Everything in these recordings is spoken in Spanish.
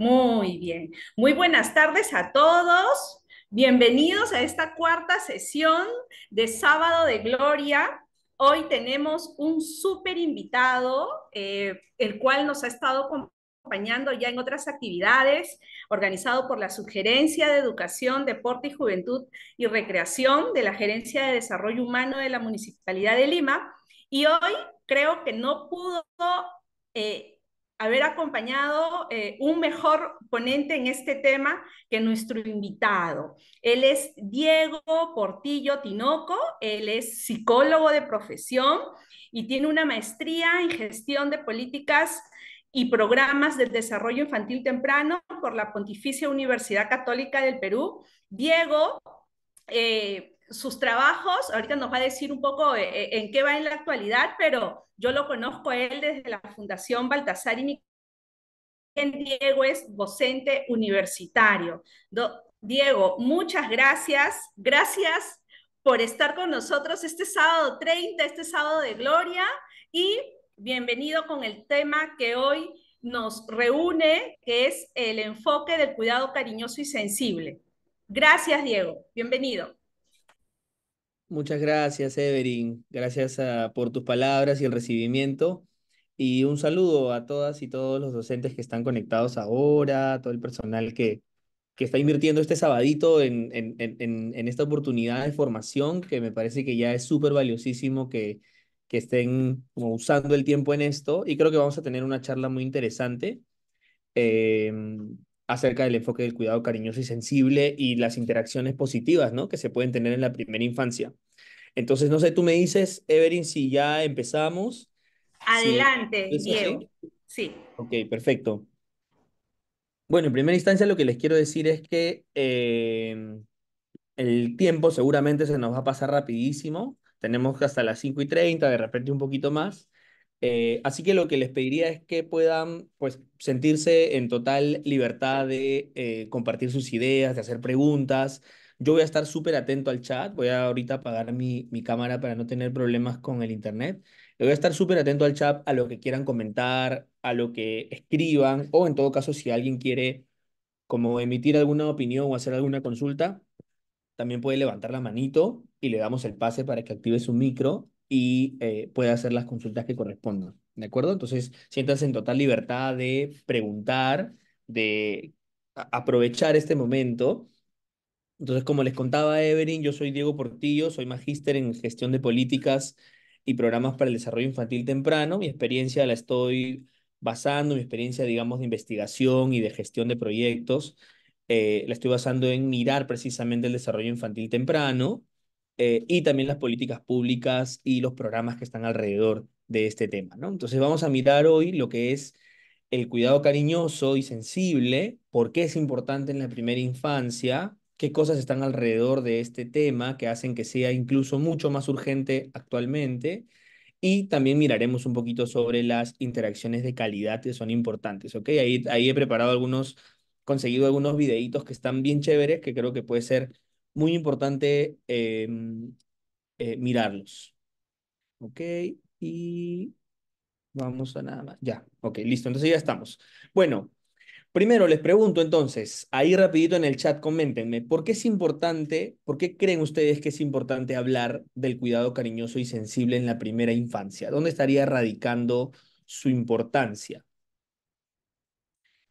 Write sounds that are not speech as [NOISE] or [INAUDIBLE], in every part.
Muy bien. Muy buenas tardes a todos. Bienvenidos a esta cuarta sesión de Sábado de Gloria. Hoy tenemos un súper invitado, eh, el cual nos ha estado acompañando ya en otras actividades, organizado por la Sugerencia de Educación, Deporte y Juventud y Recreación de la Gerencia de Desarrollo Humano de la Municipalidad de Lima. Y hoy creo que no pudo... Eh, haber acompañado eh, un mejor ponente en este tema que nuestro invitado. Él es Diego Portillo Tinoco, él es psicólogo de profesión y tiene una maestría en gestión de políticas y programas del desarrollo infantil temprano por la Pontificia Universidad Católica del Perú. Diego eh, sus trabajos, ahorita nos va a decir un poco eh, eh, en qué va en la actualidad, pero yo lo conozco a él desde la Fundación Baltasar y Diego es docente universitario. Diego, muchas gracias. Gracias por estar con nosotros este sábado 30, este sábado de gloria y bienvenido con el tema que hoy nos reúne, que es el enfoque del cuidado cariñoso y sensible. Gracias, Diego. Bienvenido. Muchas gracias, Everin. Gracias ah, por tus palabras y el recibimiento. Y un saludo a todas y todos los docentes que están conectados ahora, a todo el personal que, que está invirtiendo este sabadito en, en, esta oportunidad de formación, que me parece que ya es súper valiosísimo que, que estén como usando el tiempo en esto. Y creo que vamos a tener una charla muy interesante. Em, acerca del enfoque del cuidado cariñoso y sensible y las interacciones positivas, ¿no? Que se pueden tener en la primera infancia. Entonces, no sé, tú me dices, Everin, si ya empezamos. Adelante, ¿Sí? Diego. Sí. Ok, perfecto. Bueno, en primera instancia lo que les quiero decir es que em, el tiempo seguramente se nos va a pasar rapidísimo. Tenemos hasta las 5 y 30, de repente un poquito más. Eh, así que lo que les pediría es que puedan pues, sentirse en total libertad de eh, compartir sus ideas, de hacer preguntas. Yo voy a estar súper atento al chat, voy a ahorita apagar mi, mi cámara para no tener problemas con el internet. Voy a estar súper atento al chat, a lo que quieran comentar, a lo que escriban, o en todo caso, si alguien quiere como emitir alguna opinión o hacer alguna consulta, también puede levantar la manito y le damos el pase para que active su micro y eh, puede hacer las consultas que correspondan. ¿De acuerdo? Entonces, siéntanse en total libertad de preguntar, de aprovechar este momento. Entonces, como les contaba Evelyn, yo soy Diego Portillo, soy magíster en gestión de políticas y programas para el desarrollo infantil temprano. Mi experiencia la estoy basando, mi experiencia, digamos, de investigación y de gestión de proyectos, eh, la estoy basando en mirar precisamente el desarrollo infantil temprano eh, y también las políticas públicas y los programas que están alrededor de este tema. ¿no? Entonces vamos a mirar hoy lo que es el cuidado cariñoso y sensible, por qué es importante en la primera infancia, qué cosas están alrededor de este tema que hacen que sea incluso mucho más urgente actualmente. Y también miraremos un poquito sobre las interacciones de calidad que son importantes, ¿ok? Ahí, ahí he preparado algunos, conseguido algunos videitos que están bien chéveres, que creo que puede ser muy importante em, eh, mirarlos. Ok, y vamos a nada más. Ya, ok, listo, entonces ya estamos. Bueno, primero les pregunto entonces, ahí rapidito en el chat, coméntenme, ¿por qué es importante, por qué creen ustedes que es importante hablar del cuidado cariñoso y sensible en la primera infancia? ¿Dónde estaría radicando su importancia?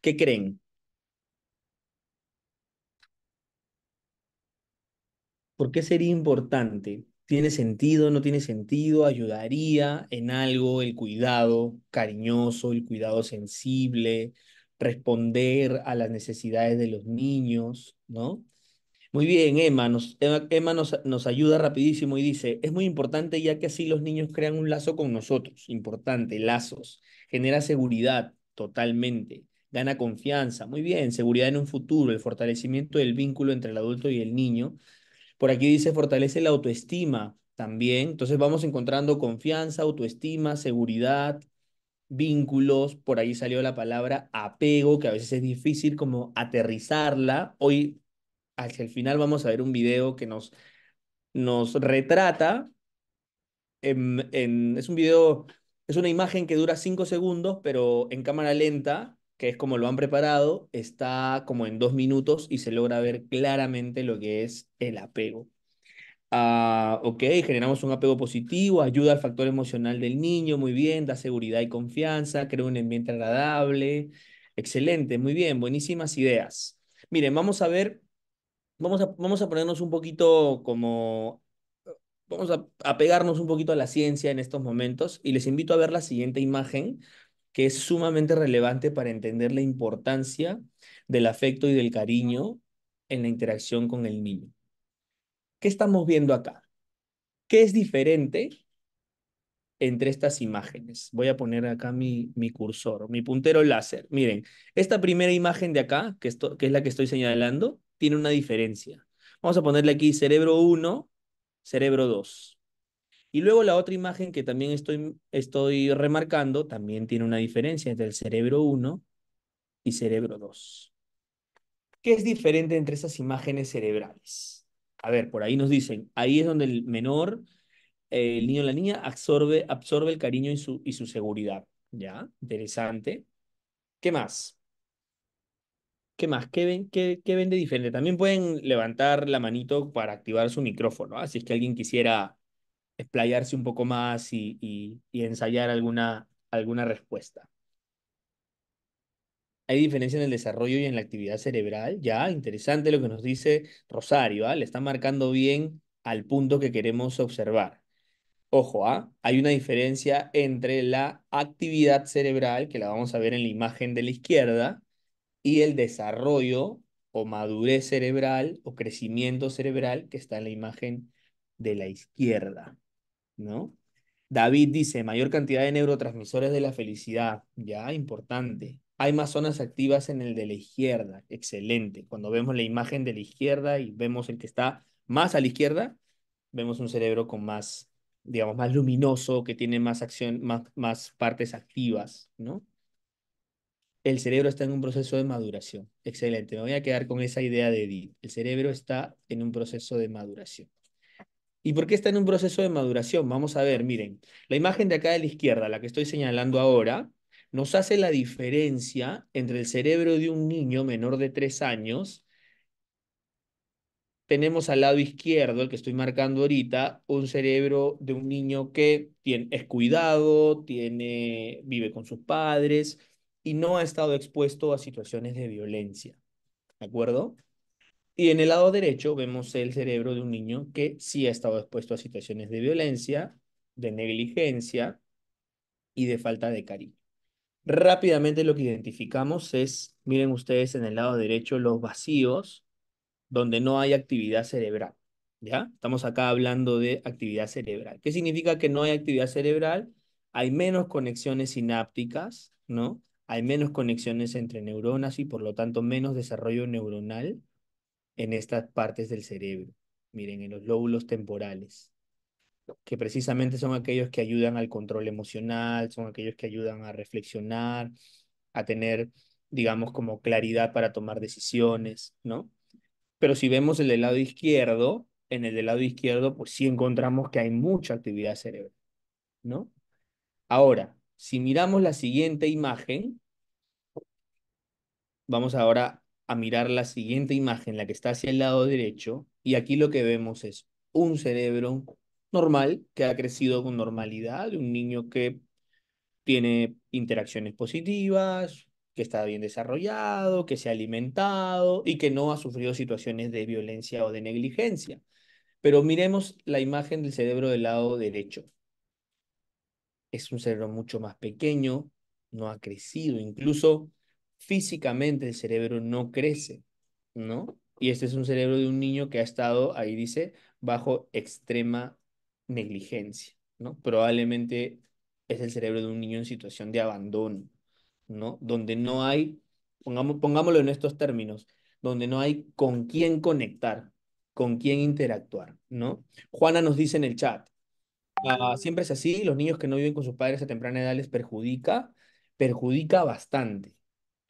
¿Qué creen? ¿Por qué sería importante? ¿Tiene sentido? ¿No tiene sentido? ¿Ayudaría en algo el cuidado cariñoso, el cuidado sensible, responder a las necesidades de los niños, ¿no? Muy bien, Emma, nos, Emma, nos, ayuda rapidísimo y dice, es muy importante ya que así los niños crean un lazo con nosotros, importante, lazos, genera seguridad totalmente, gana confianza, muy bien, seguridad en un futuro, el fortalecimiento del vínculo entre el adulto y el niño por aquí dice, fortalece la autoestima también. Entonces vamos encontrando confianza, autoestima, seguridad, vínculos. Por ahí salió la palabra apego, que a veces es difícil como aterrizarla. Hoy, hacia el final, vamos a ver un video que nos, nos retrata. Em, es un video, es una imagen que dura cinco segundos, pero en cámara lenta que es como lo han preparado, está como en dos minutos y se logra ver claramente lo que es el apego. Ah, ok, generamos un apego positivo, ayuda al factor emocional del niño, muy bien, da seguridad y confianza, crea un ambiente agradable, excelente, muy bien, buenísimas ideas. Miren, vamos a ver, vamos a, vamos a ponernos un poquito como, vamos a, a pegarnos un poquito a la ciencia en estos momentos y les invito a ver la siguiente imagen que es sumamente relevante para entender la importancia del afecto y del cariño en la interacción con el niño. ¿Qué estamos viendo acá? ¿Qué es diferente entre estas imágenes? Voy a poner acá mi, mi cursor, mi puntero láser. Miren, esta primera imagen de acá, que, que es la que estoy señalando, tiene una diferencia. Vamos a ponerle aquí cerebro 1, cerebro 2. Y luego la otra imagen que también estoy, estoy remarcando, también tiene una diferencia entre el cerebro 1 y cerebro 2. ¿Qué es diferente entre esas imágenes cerebrales? A ver, por ahí nos dicen, ahí es donde el menor, el niño o la niña, absorbe, absorbe el cariño y su, y su seguridad. ¿Ya? Interesante. ¿Qué más? ¿Qué más? ¿Qué ven, qué de diferente? También pueden levantar la manito para activar su micrófono. Así ¿ah? si es que alguien quisiera explayarse un poco más y, ensayar alguna, alguna respuesta. Hay diferencia en el desarrollo y en la actividad cerebral. Ya, interesante lo que nos dice Rosario. ¿ah? Le está marcando bien al punto que queremos observar. Ojo, ¿ah? hay una diferencia entre la actividad cerebral, que la vamos a ver en la imagen de la izquierda, y el desarrollo o madurez cerebral o crecimiento cerebral que está en la imagen de la izquierda. ¿no? David dice, mayor cantidad de neurotransmisores de la felicidad, ya, importante. Hay más zonas activas en el de la izquierda, excelente. Cuando vemos la imagen de la izquierda y vemos el que está más a la izquierda, vemos un cerebro con más, digamos, más luminoso, que tiene más acción, más, más partes activas, ¿no? El cerebro está en un proceso de maduración. Excelente, me voy a quedar con esa idea de Edith. El cerebro está en un proceso de maduración. ¿Y por qué está en un proceso de maduración? Vamos a ver, miren, la imagen de acá de la izquierda, la que estoy señalando ahora, nos hace la diferencia entre el cerebro de un niño menor de tres años. Tenemos al lado izquierdo, el que estoy marcando ahorita, un cerebro de un niño que es cuidado, tiene, vive con sus padres y no ha estado expuesto a situaciones de violencia. ¿De acuerdo? Y en el lado derecho vemos el cerebro de un niño que sí ha estado expuesto a situaciones de violencia, de negligencia y de falta de cariño. Rápidamente lo que identificamos es, miren ustedes en el lado derecho, los vacíos donde no hay actividad cerebral. ¿Ya? Estamos acá hablando de actividad cerebral. ¿Qué significa que no hay actividad cerebral? Hay menos conexiones sinápticas, ¿no? Hay menos conexiones entre neuronas y por lo tanto menos desarrollo neuronal en estas partes del cerebro. Miren, en los lóbulos temporales, que precisamente son aquellos que ayudan al control emocional, son aquellos que ayudan a reflexionar, a tener, digamos, como claridad para tomar decisiones, ¿no? Pero si vemos el del lado izquierdo, en el del lado izquierdo, pues sí encontramos que hay mucha actividad cerebral, ¿no? Ahora, si miramos la siguiente imagen, vamos ahora a mirar la siguiente imagen, la que está hacia el lado derecho, y aquí lo que vemos es un cerebro normal que ha crecido con normalidad, un niño que tiene interacciones positivas, que está bien desarrollado, que se ha alimentado y que no ha sufrido situaciones de violencia o de negligencia. Pero miremos la imagen del cerebro del lado derecho. Es un cerebro mucho más pequeño, no ha crecido, incluso físicamente el cerebro no crece, ¿no? Y este es un cerebro de un niño que ha estado, ahí dice, bajo extrema negligencia, ¿no? Probablemente es el cerebro de un niño en situación de abandono, ¿no? Donde no hay, pongamos, pongámoslo en estos términos, donde no hay con quién conectar, con quién interactuar, ¿no? Juana nos dice en el chat, ah, siempre es así, los niños que no viven con sus padres a temprana edad les perjudica, perjudica bastante,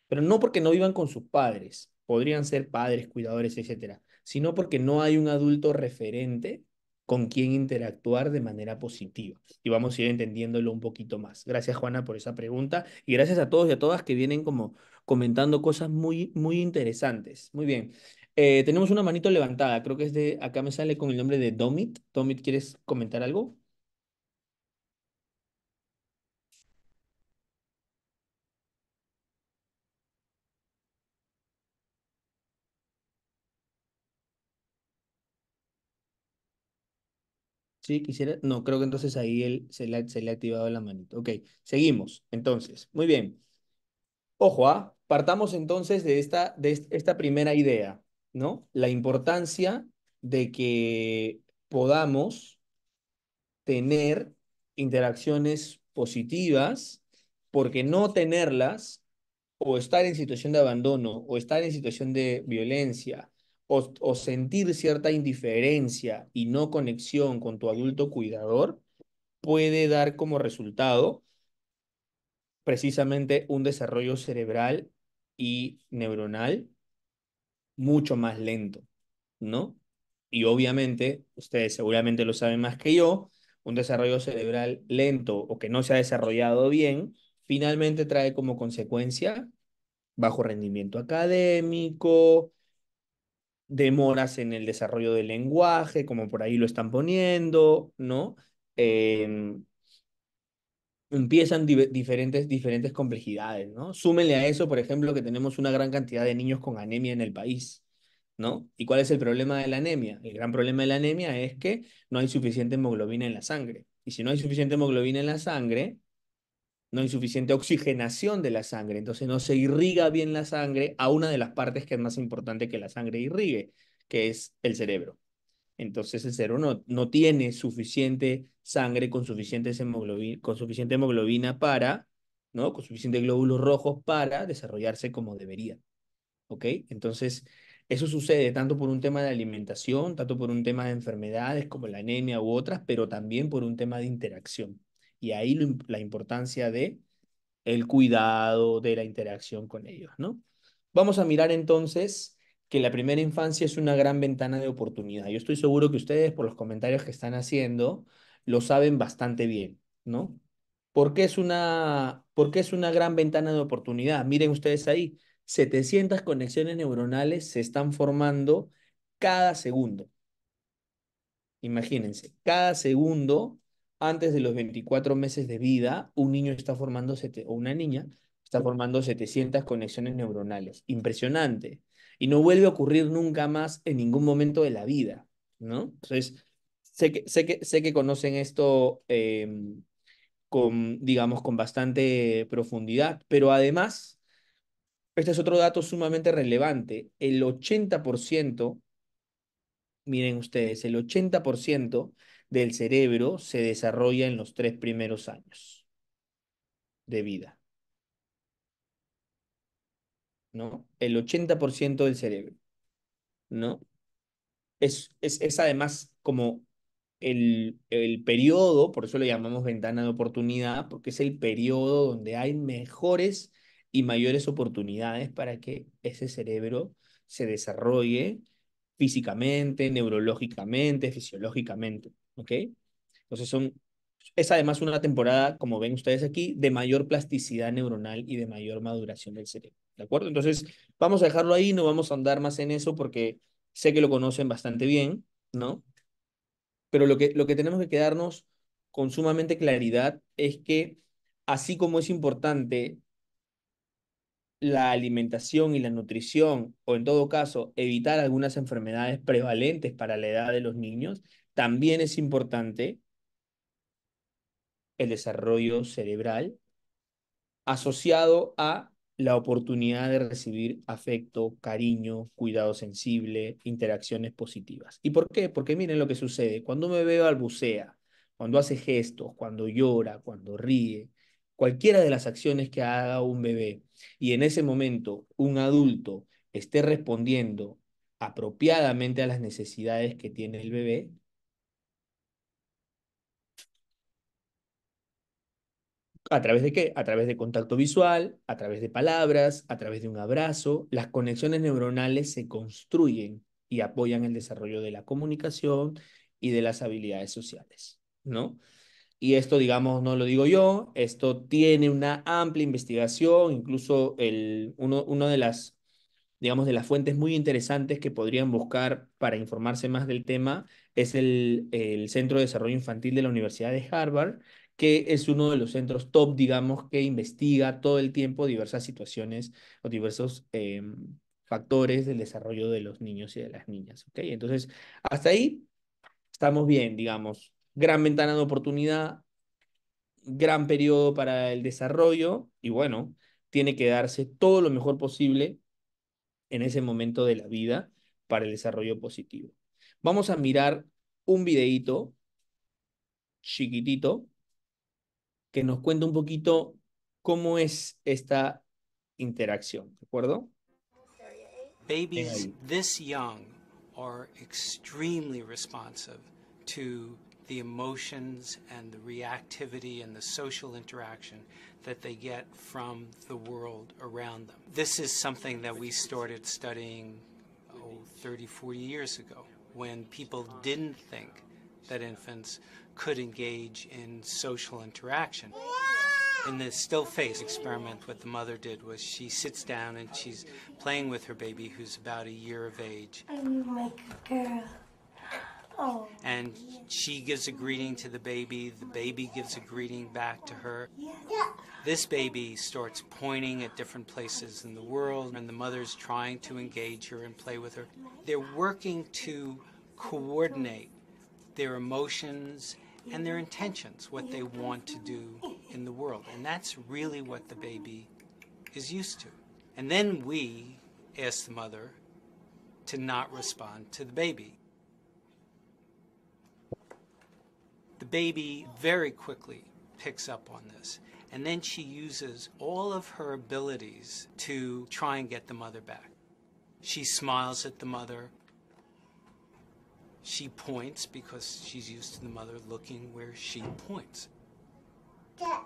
pero no porque no vivan con sus padres, podrían ser padres, cuidadores, etcétera, sino porque no hay un adulto referente con quien interactuar de manera positiva. Y vamos a ir entendiéndolo un poquito más. Gracias, Juana, por esa pregunta. Y gracias a todos y a todas que vienen como comentando cosas muy, muy interesantes. Muy bien. Eh, tenemos una manito levantada. Creo que es de, acá me sale con el nombre de Domit. Domit, ¿quieres comentar algo? Sí, quisiera. No, creo que entonces ahí él, se, le, se le ha activado la manito. Ok, seguimos. Entonces, muy bien. Ojo, ¿ah? partamos entonces de esta, de esta primera idea, ¿no? La importancia de que podamos tener interacciones positivas, porque no tenerlas o estar en situación de abandono o estar en situación de violencia o, sentir cierta indiferencia y no conexión con tu adulto cuidador puede dar como resultado precisamente un desarrollo cerebral y neuronal mucho más lento, ¿no? Y obviamente, ustedes seguramente lo saben más que yo, un desarrollo cerebral lento o que no se ha desarrollado bien, finalmente trae como consecuencia bajo rendimiento académico, demoras en el desarrollo del lenguaje, como por ahí lo están poniendo, ¿no? Em, empiezan diferentes, diferentes complejidades, ¿no? Súmenle a eso, por ejemplo, que tenemos una gran cantidad de niños con anemia en el país, ¿no? ¿Y cuál es el problema de la anemia? El gran problema de la anemia es que no hay suficiente hemoglobina en la sangre. Y si no hay suficiente hemoglobina en la sangre, no hay suficiente oxigenación de la sangre, entonces no se irriga bien la sangre a una de las partes que es más importante que la sangre irrigue, que es el cerebro. Entonces el cerebro no, no tiene suficiente sangre con, suficiente hemoglobina, con suficiente hemoglobina para, ¿no? Con suficientes glóbulos rojos para desarrollarse como debería. ¿Ok? Entonces eso sucede tanto por un tema de alimentación, tanto por un tema de enfermedades como la anemia u otras, pero también por un tema de interacción. Y ahí la importancia de el cuidado, de la interacción con ellos, ¿no? Vamos a mirar entonces que la primera infancia es una gran ventana de oportunidad. Yo estoy seguro que ustedes, por los comentarios que están haciendo, lo saben bastante bien, ¿no? Porque es una, por qué es una gran ventana de oportunidad? Miren ustedes ahí, 700 conexiones neuronales se están formando cada segundo. Imagínense, cada segundo antes de los 24 meses de vida, un niño está formando, o una niña, está formando 700 conexiones neuronales. Impresionante. Y no vuelve a ocurrir nunca más en ningún momento de la vida, ¿no? Entonces, sé que, sé que, sé que conocen esto em, con, digamos, con bastante profundidad, pero además, este es otro dato sumamente relevante, el 80%, miren ustedes, el 80% del cerebro se desarrolla en los tres primeros años de vida. ¿No? El 80% del cerebro. ¿No? Es, es, además como el, el, periodo, por eso le llamamos ventana de oportunidad, porque es el periodo donde hay mejores y mayores oportunidades para que ese cerebro se desarrolle físicamente, neurológicamente, fisiológicamente. ¿ok? Entonces son, es además una temporada, como ven ustedes aquí, de mayor plasticidad neuronal y de mayor maduración del cerebro, ¿de acuerdo? Entonces vamos a dejarlo ahí, no vamos a andar más en eso porque sé que lo conocen bastante bien, ¿no? Pero lo que, lo que tenemos que quedarnos con sumamente claridad es que así como es importante la alimentación y la nutrición, o en todo caso, evitar algunas enfermedades prevalentes para la edad de los niños, también es importante el desarrollo cerebral asociado a la oportunidad de recibir afecto, cariño, cuidado sensible, interacciones positivas. ¿Y por qué? Porque miren lo que sucede. Cuando me veo balbucea, cuando hace gestos, cuando llora, cuando ríe, cualquiera de las acciones que haga un bebé y en ese momento un adulto esté respondiendo apropiadamente a las necesidades que tiene el bebé, ¿A través de qué? A través de contacto visual, a través de palabras, a través de un abrazo. Las conexiones neuronales se construyen y apoyan el desarrollo de la comunicación y de las habilidades sociales, ¿no? Y esto, digamos, no lo digo yo, esto tiene una amplia investigación, incluso el, uno, uno de las, digamos, de las fuentes muy interesantes que podrían buscar para informarse más del tema es el, el Centro de Desarrollo Infantil de la Universidad de Harvard, que es uno de los centros top, digamos, que investiga todo el tiempo diversas situaciones o diversos em, factores del desarrollo de los niños y de las niñas. ¿okay? Entonces, hasta ahí estamos bien, digamos. Gran ventana de oportunidad, gran periodo para el desarrollo y bueno, tiene que darse todo lo mejor posible en ese momento de la vida para el desarrollo positivo. Vamos a mirar un videíto chiquitito que nos cuente un poquito cómo es esta interacción, ¿de acuerdo? Babies this young are extremely responsive to the emotions and the reactivity and the social interaction that they get from the world around them. This is something that we started studying oh, 30, 40 years ago when people didn't think that infants could engage in social interaction. In the still face experiment, what the mother did was she sits down and she's playing with her baby who's about a year of age. I'm like a girl. Oh. And she gives a greeting to the baby, the baby gives a greeting back to her. Yeah. This baby starts pointing at different places in the world, and the mother's trying to engage her and play with her. They're working to coordinate their emotions and their intentions, what they want to do in the world. And that's really what the baby is used to. And then we ask the mother to not respond to the baby. The baby very quickly picks up on this. And then she uses all of her abilities to try and get the mother back. She smiles at the mother. She points because she's used to the mother looking where she points. Yeah.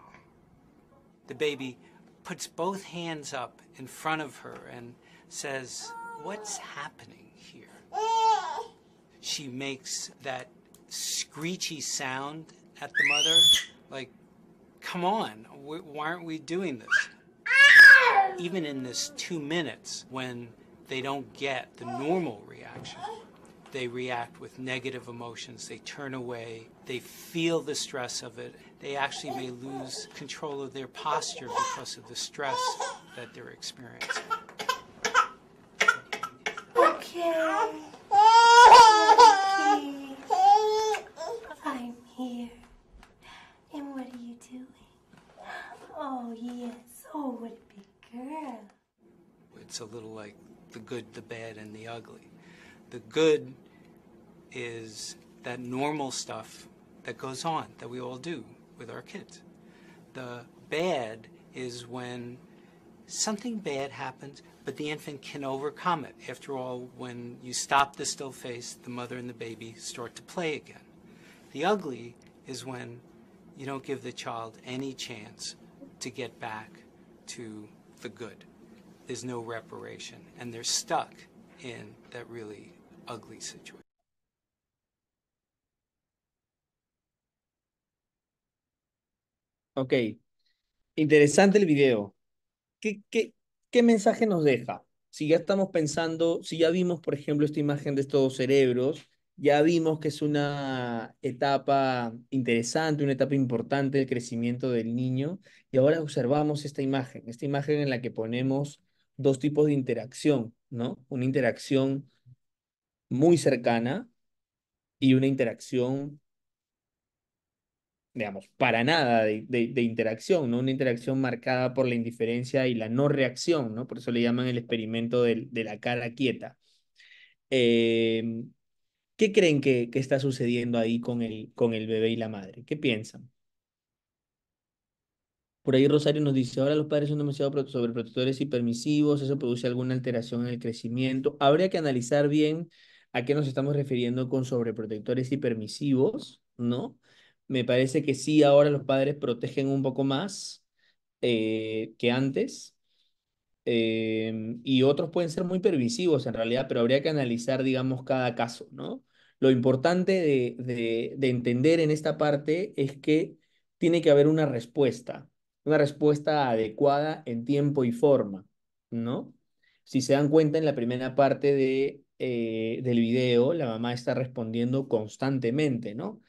The baby puts both hands up in front of her and says, What's happening here? Eh. She makes that screechy sound at the mother, like, Come on, why aren't we doing this? Even in this two minutes when they don't get the normal reaction. They react with negative emotions. They turn away. They feel the stress of it. They actually may lose control of their posture because of the stress that they're experiencing. Okay. okay. I'm here. And what are you doing? Oh, yes. Oh, what a big girl. It's a little like the good, the bad, and the ugly. The good is that normal stuff that goes on that we all do with our kids. The bad is when something bad happens, but the infant can overcome it. After all, when you stop the still face, the mother and the baby start to play again. The ugly is when you don't give the child any chance to get back to the good. There's no reparation, and they're stuck in that really ugly situation. Ok. Interesante el video. ¿Qué, qué, mensaje nos deja? Si ya estamos pensando, si ya vimos, por ejemplo, esta imagen de estos cerebros, ya vimos que es una etapa interesante, una etapa importante del crecimiento del niño, y ahora observamos esta imagen, esta imagen en la que ponemos dos tipos de interacción, ¿no? Una interacción muy cercana y una interacción, digamos, para nada de, interacción, ¿no? Una interacción marcada por la indiferencia y la no reacción, ¿no? Por eso le llaman el experimento de, la cara quieta. Em, ¿Qué creen que, está sucediendo ahí con el, con el bebé y la madre? ¿Qué piensan? Por ahí Rosario nos dice, ahora los padres son demasiado sobreprotectores y permisivos, eso produce alguna alteración en el crecimiento. Habría que analizar bien a qué nos estamos refiriendo con sobreprotectores y permisivos, ¿no? Me parece que sí, ahora los padres protegen un poco más eh, que antes. Em, y otros pueden ser muy permisivos en realidad, pero habría que analizar, digamos, cada caso, ¿no? Lo importante de, de entender en esta parte es que tiene que haber una respuesta, una respuesta adecuada en tiempo y forma, ¿no? Si se dan cuenta en la primera parte de eh, del video, la mamá está respondiendo constantemente, ¿no?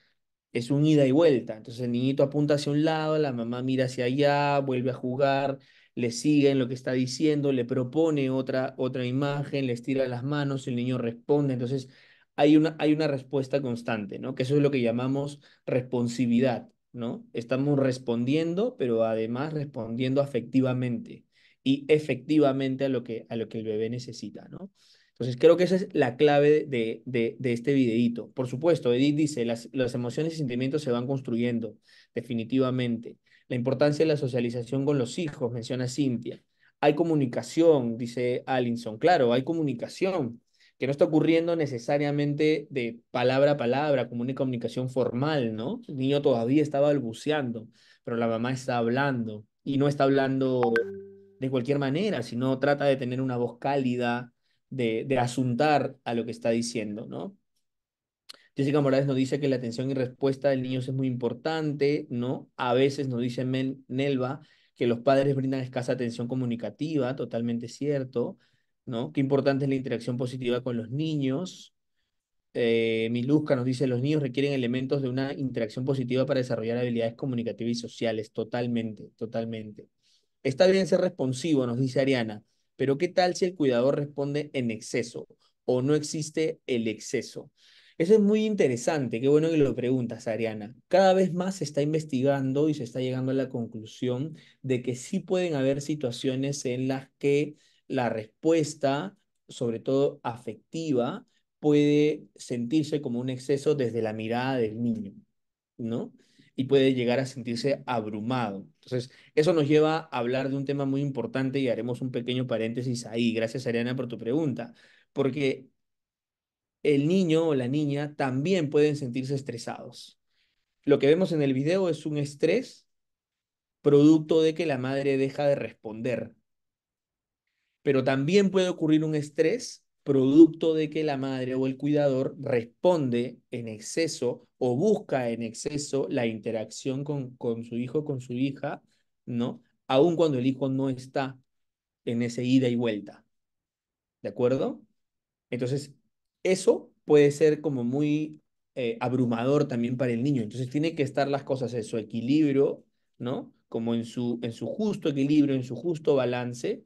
Es un ida y vuelta. Entonces el niñito apunta hacia un lado, la mamá mira hacia allá, vuelve a jugar, le sigue en lo que está diciendo, le propone otra, otra imagen, le estira las manos, el niño responde. Entonces hay una, hay una respuesta constante, ¿no? Que eso es lo que llamamos responsividad, ¿no? Estamos respondiendo, pero además respondiendo afectivamente y efectivamente a lo que, a lo que el bebé necesita, ¿no? Entonces, creo que esa es la clave de, este videíto. Por supuesto, Edith dice, las, emociones y sentimientos se van construyendo, definitivamente. La importancia de la socialización con los hijos, menciona Cintia. Hay comunicación, dice Alinson. Claro, hay comunicación que no está ocurriendo necesariamente de palabra a palabra, como una comunicación formal, ¿no? El niño todavía estaba balbuceando, pero la mamá está hablando y no está hablando de cualquier manera, sino trata de tener una voz cálida, de, asuntar a lo que está diciendo, ¿no? Jessica Morales nos dice que la atención y respuesta del niño es muy importante, ¿no? A veces nos dice Nelva que los padres brindan escasa atención comunicativa, totalmente cierto, ¿no? Qué importante es la interacción positiva con los niños. Eh, Miluska nos dice, los niños requieren elementos de una interacción positiva para desarrollar habilidades comunicativas y sociales, totalmente, totalmente. Está bien ser responsivo, nos dice Ariana, pero ¿qué tal si el cuidador responde en exceso o no existe el exceso? Eso es muy interesante, qué bueno que lo preguntas, Ariana. Cada vez más se está investigando y se está llegando a la conclusión de que sí pueden haber situaciones en las que la respuesta, sobre todo afectiva, puede sentirse como un exceso desde la mirada del niño, ¿no? Y puede llegar a sentirse abrumado. Entonces, eso nos lleva a hablar de un tema muy importante y haremos un pequeño paréntesis ahí. Gracias, Ariana, por tu pregunta. Porque el niño o la niña también pueden sentirse estresados. Lo que vemos en el video es un estrés producto de que la madre deja de responder. Pero también puede ocurrir un estrés producto de que la madre o el cuidador responde en exceso o busca en exceso la interacción con, con su hijo, con su hija, ¿no? Aun cuando el hijo no está en ese ida y vuelta. ¿De acuerdo? Entonces, eso puede ser como muy eh, abrumador también para el niño. Entonces, tiene que estar las cosas en su equilibrio, ¿no? Como en su, en su justo equilibrio, en su justo balance,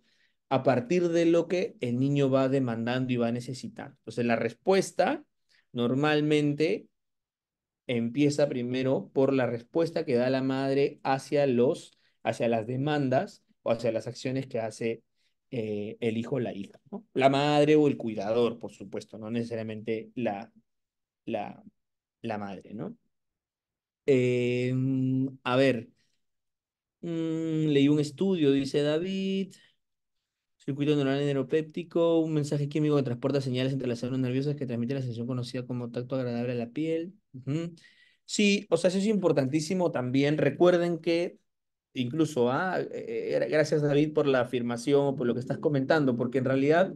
a partir de lo que el niño va demandando y va necesitando. Entonces, la respuesta normalmente empieza primero por la respuesta que da la madre hacia, los, hacia las demandas o hacia las acciones que hace eh, el hijo o la hija. La madre o el cuidador, por supuesto, no necesariamente la, la, la madre, ¿no? Em, a ver, mm, leí un estudio, dice David, circuito neuronal neuropéptico, un mensaje químico que transporta señales entre las células nerviosas que transmite la sensación conocida como tacto agradable a la piel. Sí, o sea, eso es importantísimo también. Recuerden que incluso, ah, eh, eh, gracias David por la afirmación, o por lo que estás comentando, porque en realidad,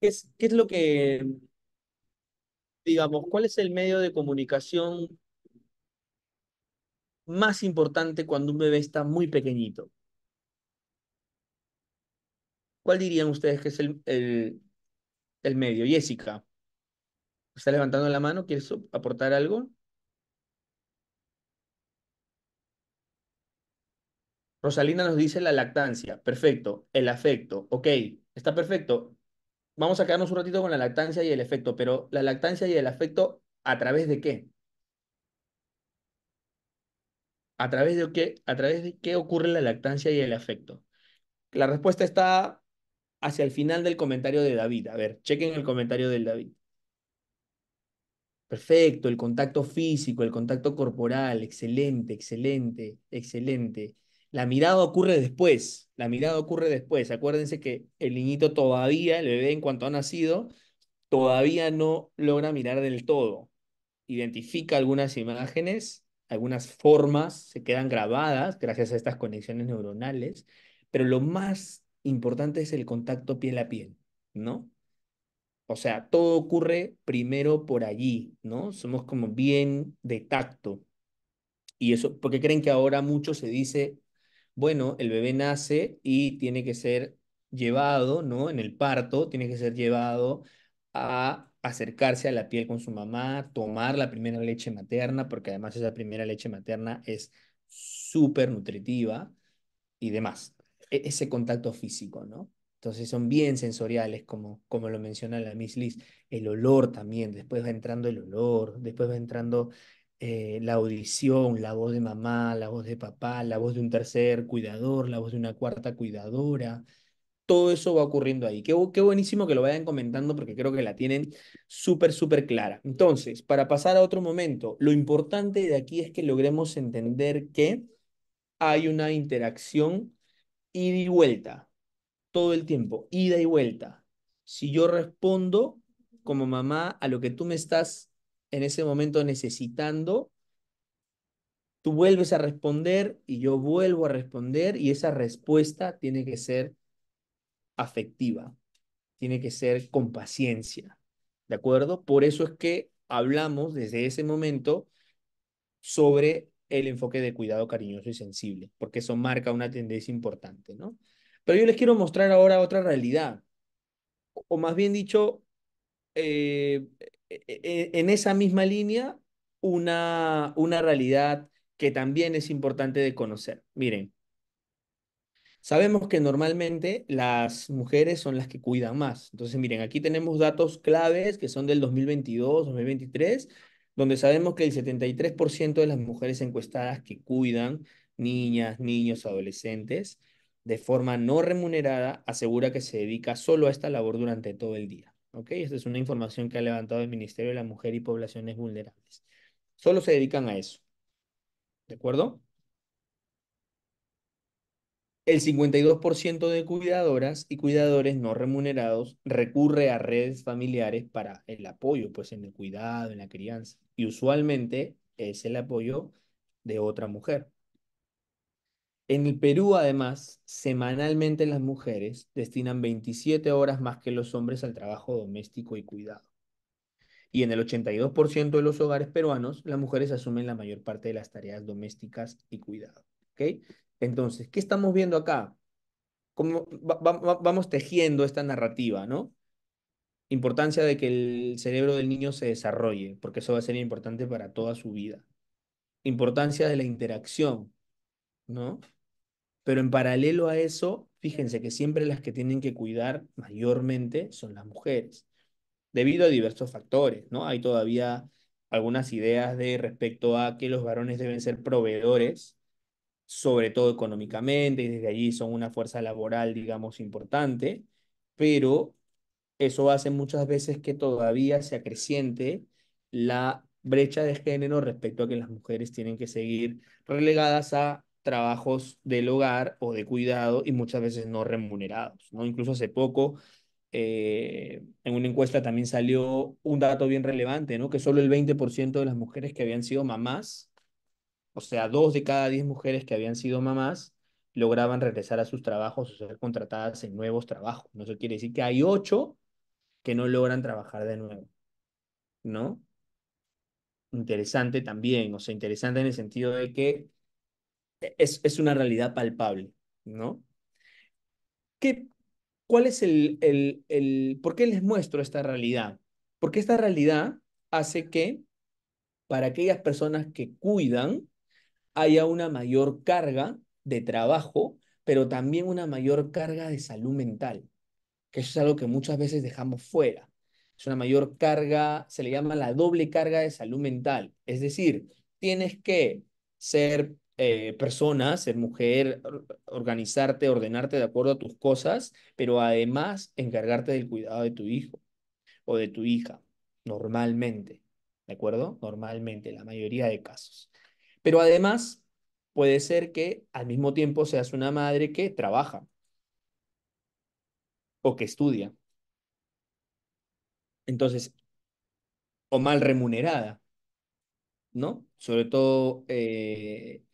es, qué es lo que, digamos, cuál es el medio de comunicación más importante cuando un bebé está muy pequeñito? ¿Cuál dirían ustedes que es el, medio? Jessica. ¿Está levantando la mano? ¿Quieres aportar algo? Rosalina nos dice la lactancia. Perfecto. El afecto. Ok. Está perfecto. Vamos a quedarnos un ratito con la lactancia y el efecto, pero la lactancia y el afecto, ¿a través de qué? ¿A través de qué, a través de qué ocurre la lactancia y el afecto? La respuesta está hacia el final del comentario de David. A ver, chequen el comentario del David. Perfecto, el contacto físico, el contacto corporal, excelente, excelente, excelente. La mirada ocurre después, la mirada ocurre después. Acuérdense que el niñito todavía, el bebé en cuanto ha nacido, todavía no logra mirar del todo. Identifica algunas imágenes, algunas formas, se quedan grabadas gracias a estas conexiones neuronales, pero lo más importante es el contacto piel a piel, ¿no? O sea, todo ocurre primero por allí, ¿no? Somos como bien de tacto. Y eso, porque creen que ahora mucho se dice, bueno, el bebé nace y tiene que ser llevado, ¿no? En el parto, tiene que ser llevado a acercarse a la piel con su mamá, tomar la primera leche materna, porque además esa primera leche materna es súper nutritiva y demás. E-, ese contacto físico, ¿no? Entonces son bien sensoriales, como, como lo menciona la Miss Liz. El olor también, después va entrando el olor, después va entrando eh, la audición, la voz de mamá, la voz de papá, la voz de un tercer cuidador, la voz de una cuarta cuidadora. Todo eso va ocurriendo ahí. Qué, qué buenísimo que lo vayan comentando porque creo que la tienen súper, súper clara. Entonces, para pasar a otro momento, lo importante de aquí es que logremos entender que hay una interacción ida y vuelta, todo el tiempo, ida y vuelta. Si yo respondo como mamá a lo que tú me estás en ese momento necesitando, tú vuelves a responder y yo vuelvo a responder y esa respuesta tiene que ser afectiva, tiene que ser con paciencia, ¿de acuerdo? Por eso es que hablamos desde ese momento sobre el enfoque de cuidado cariñoso y sensible, porque eso marca una tendencia importante, ¿no? Pero yo les quiero mostrar ahora otra realidad, o más bien dicho, eh, e, e, e, en esa misma línea, una, una realidad que también es importante de conocer. Miren, sabemos que normalmente las mujeres son las que cuidan más. Entonces, miren, aquí tenemos datos claves que son del 2022, 2023 donde sabemos que el 73% de las mujeres encuestadas que cuidan niñas, niños, adolescentes, de forma no remunerada, asegura que se dedica solo a esta labor durante todo el día. ¿Ok? Esta es una información que ha levantado el Ministerio de la Mujer y Poblaciones Vulnerables. Solo se dedican a eso. ¿De acuerdo? El 52% de cuidadoras y cuidadores no remunerados recurre a redes familiares para el apoyo, pues en el cuidado, en la crianza y usualmente es el apoyo de otra mujer. En el Perú, además, semanalmente las mujeres destinan 27 horas más que los hombres al trabajo doméstico y cuidado. Y en el 82% de los hogares peruanos, las mujeres asumen la mayor parte de las tareas domésticas y cuidado. ¿okay? Entonces, ¿qué estamos viendo acá? Como vamos tejiendo esta narrativa, ¿no? importancia de que el cerebro del niño se desarrolle, porque eso va a ser importante para toda su vida. Importancia de la interacción, ¿no? Pero en paralelo a eso, fíjense que siempre las que tienen que cuidar mayormente son las mujeres, debido a diversos factores, ¿no? Hay todavía algunas ideas de respecto a que los varones deben ser proveedores, sobre todo económicamente, y desde allí son una fuerza laboral, digamos, importante, pero eso hace muchas veces que todavía se acreciente la brecha de género respecto a que las mujeres tienen que seguir relegadas a trabajos del hogar o de cuidado y muchas veces no remunerados. ¿no? Incluso hace poco, eh, en una encuesta también salió un dato bien relevante, ¿no? que solo el 20% de las mujeres que habían sido mamás, o sea, dos de cada diez mujeres que habían sido mamás, lograban regresar a sus trabajos o ser contratadas en nuevos trabajos. ¿no? Eso quiere decir que hay ocho que no logran trabajar de nuevo. ¿No? Interesante también, o sea, interesante en el sentido de que es, una realidad palpable, ¿no? ¿Qué, ¿Cuál es el, el, el, por qué les muestro esta realidad? Porque esta realidad hace que para aquellas personas que cuidan haya una mayor carga de trabajo, pero también una mayor carga de salud mental que eso es algo que muchas veces dejamos fuera. Es una mayor carga, se le llama la doble carga de salud mental. Es decir, tienes que ser eh, persona, ser mujer, organizarte, ordenarte de acuerdo a tus cosas, pero además encargarte del cuidado de tu hijo o de tu hija, normalmente. ¿De acuerdo? Normalmente, la mayoría de casos. Pero además, puede ser que al mismo tiempo seas una madre que trabaja o que estudia. Entonces, o mal remunerada, ¿no? Sobre todo eh,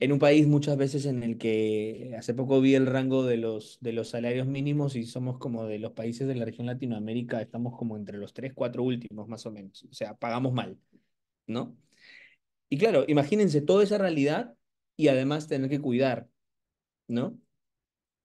en un país muchas veces en el que hace poco vi el rango de los, de los salarios mínimos y somos como de los países de la región Latinoamérica, estamos como entre los tres, cuatro últimos más o menos, o sea, pagamos mal, ¿no? Y claro, imagínense toda esa realidad y además tener que cuidar, ¿no?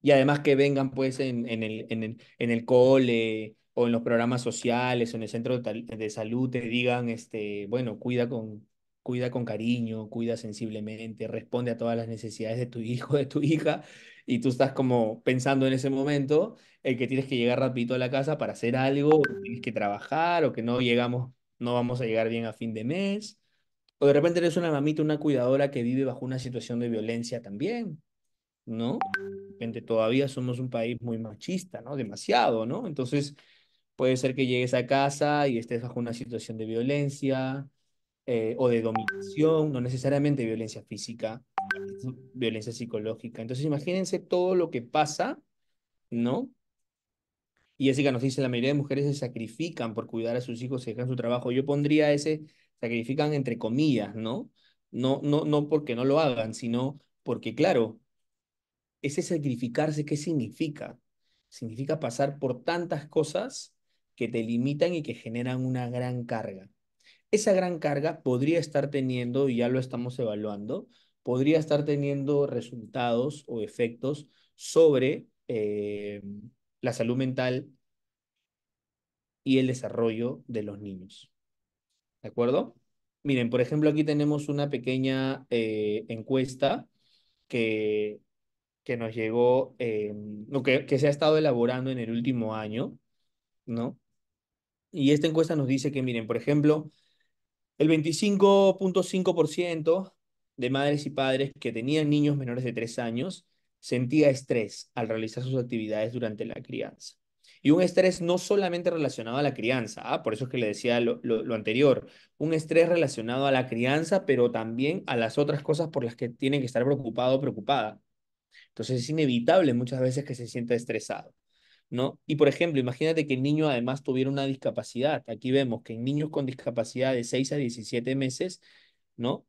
y además que vengan pues en, en, el, en, en el cole o en los programas sociales o en el centro de salud te digan, este, bueno, cuida con, cuida con cariño, cuida sensiblemente, responde a todas las necesidades de tu hijo, de tu hija, y tú estás como pensando en ese momento el que tienes que llegar rapidito a la casa para hacer algo, tienes que trabajar, o que no llegamos, no vamos a llegar bien a fin de mes, o de repente eres una mamita, una cuidadora que vive bajo una situación de violencia también, ¿no? repente todavía somos un país muy machista, ¿no? Demasiado, ¿no? Entonces, puede ser que llegues a casa y estés bajo una situación de violencia eh, o de dominación, no necesariamente violencia física, violencia psicológica. Entonces, imagínense todo lo que pasa, ¿no? Y Jessica que nos dice, la mayoría de mujeres se sacrifican por cuidar a sus hijos, se dejan su trabajo. Yo pondría ese, sacrifican entre comillas, ¿no? No, no, no porque no lo hagan, sino porque, claro, ese sacrificarse, ¿qué significa? Significa pasar por tantas cosas que te limitan y que generan una gran carga. Esa gran carga podría estar teniendo, y ya lo estamos evaluando, podría estar teniendo resultados o efectos sobre eh, la salud mental y el desarrollo de los niños. ¿De acuerdo? Miren, por ejemplo, aquí tenemos una pequeña eh, encuesta que que nos llegó, eh, que, se ha estado elaborando en el último año, ¿no? Y esta encuesta nos dice que, miren, por ejemplo, el 25.5% de madres y padres que tenían niños menores de 3 años sentía estrés al realizar sus actividades durante la crianza. Y un estrés no solamente relacionado a la crianza, ¿ah? por eso es que le decía lo, anterior, un estrés relacionado a la crianza, pero también a las otras cosas por las que tienen que estar preocupado o preocupada. Entonces es inevitable muchas veces que se sienta estresado. ¿No? Y por ejemplo, imagínate que el niño además tuviera una discapacidad. Aquí vemos que en niños con discapacidad de 6 a 17 meses, ¿no?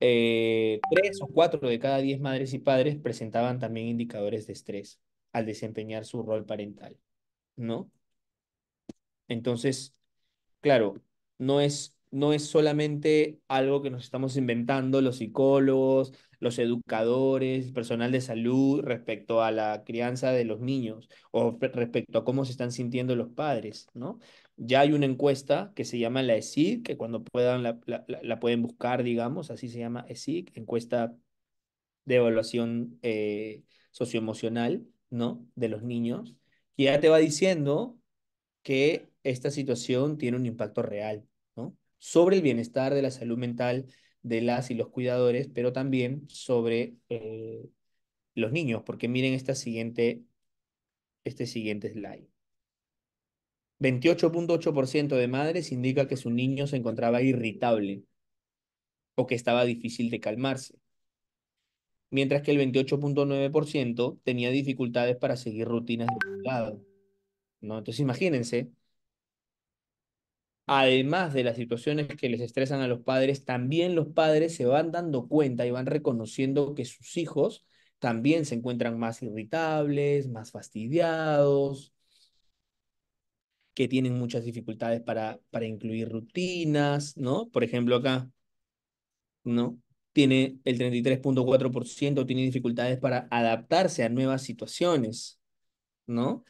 Eh, 3 o 4 de cada 10 madres y padres presentaban también indicadores de estrés al desempeñar su rol parental, ¿no? Entonces, claro, no es, no es solamente algo que nos estamos inventando los psicólogos, los educadores, personal de salud respecto a la crianza de los niños o respecto a cómo se están sintiendo los padres, ¿no? Ya hay una encuesta que se llama la ESIC, que cuando puedan la, pueden buscar, digamos, así se llama ESIC, encuesta de evaluación eh, socioemocional, ¿no? De los niños, que ya te va diciendo que esta situación tiene un impacto real, ¿no? Sobre el bienestar de la salud mental de las y los cuidadores, pero también sobre eh, los niños, porque miren esta siguiente, este siguiente slide. 28.8% de madres indica que su niño se encontraba irritable o que estaba difícil de calmarse, mientras que el 28.9% tenía dificultades para seguir rutinas de cuidado. ¿no? Entonces imagínense, además de las situaciones que les estresan a los padres, también los padres se van dando cuenta y van reconociendo que sus hijos también se encuentran más irritables, más fastidiados, que tienen muchas dificultades para, para incluir rutinas, ¿no? Por ejemplo, acá, ¿no? Tiene el 33.4% tiene dificultades para adaptarse a nuevas situaciones, ¿no?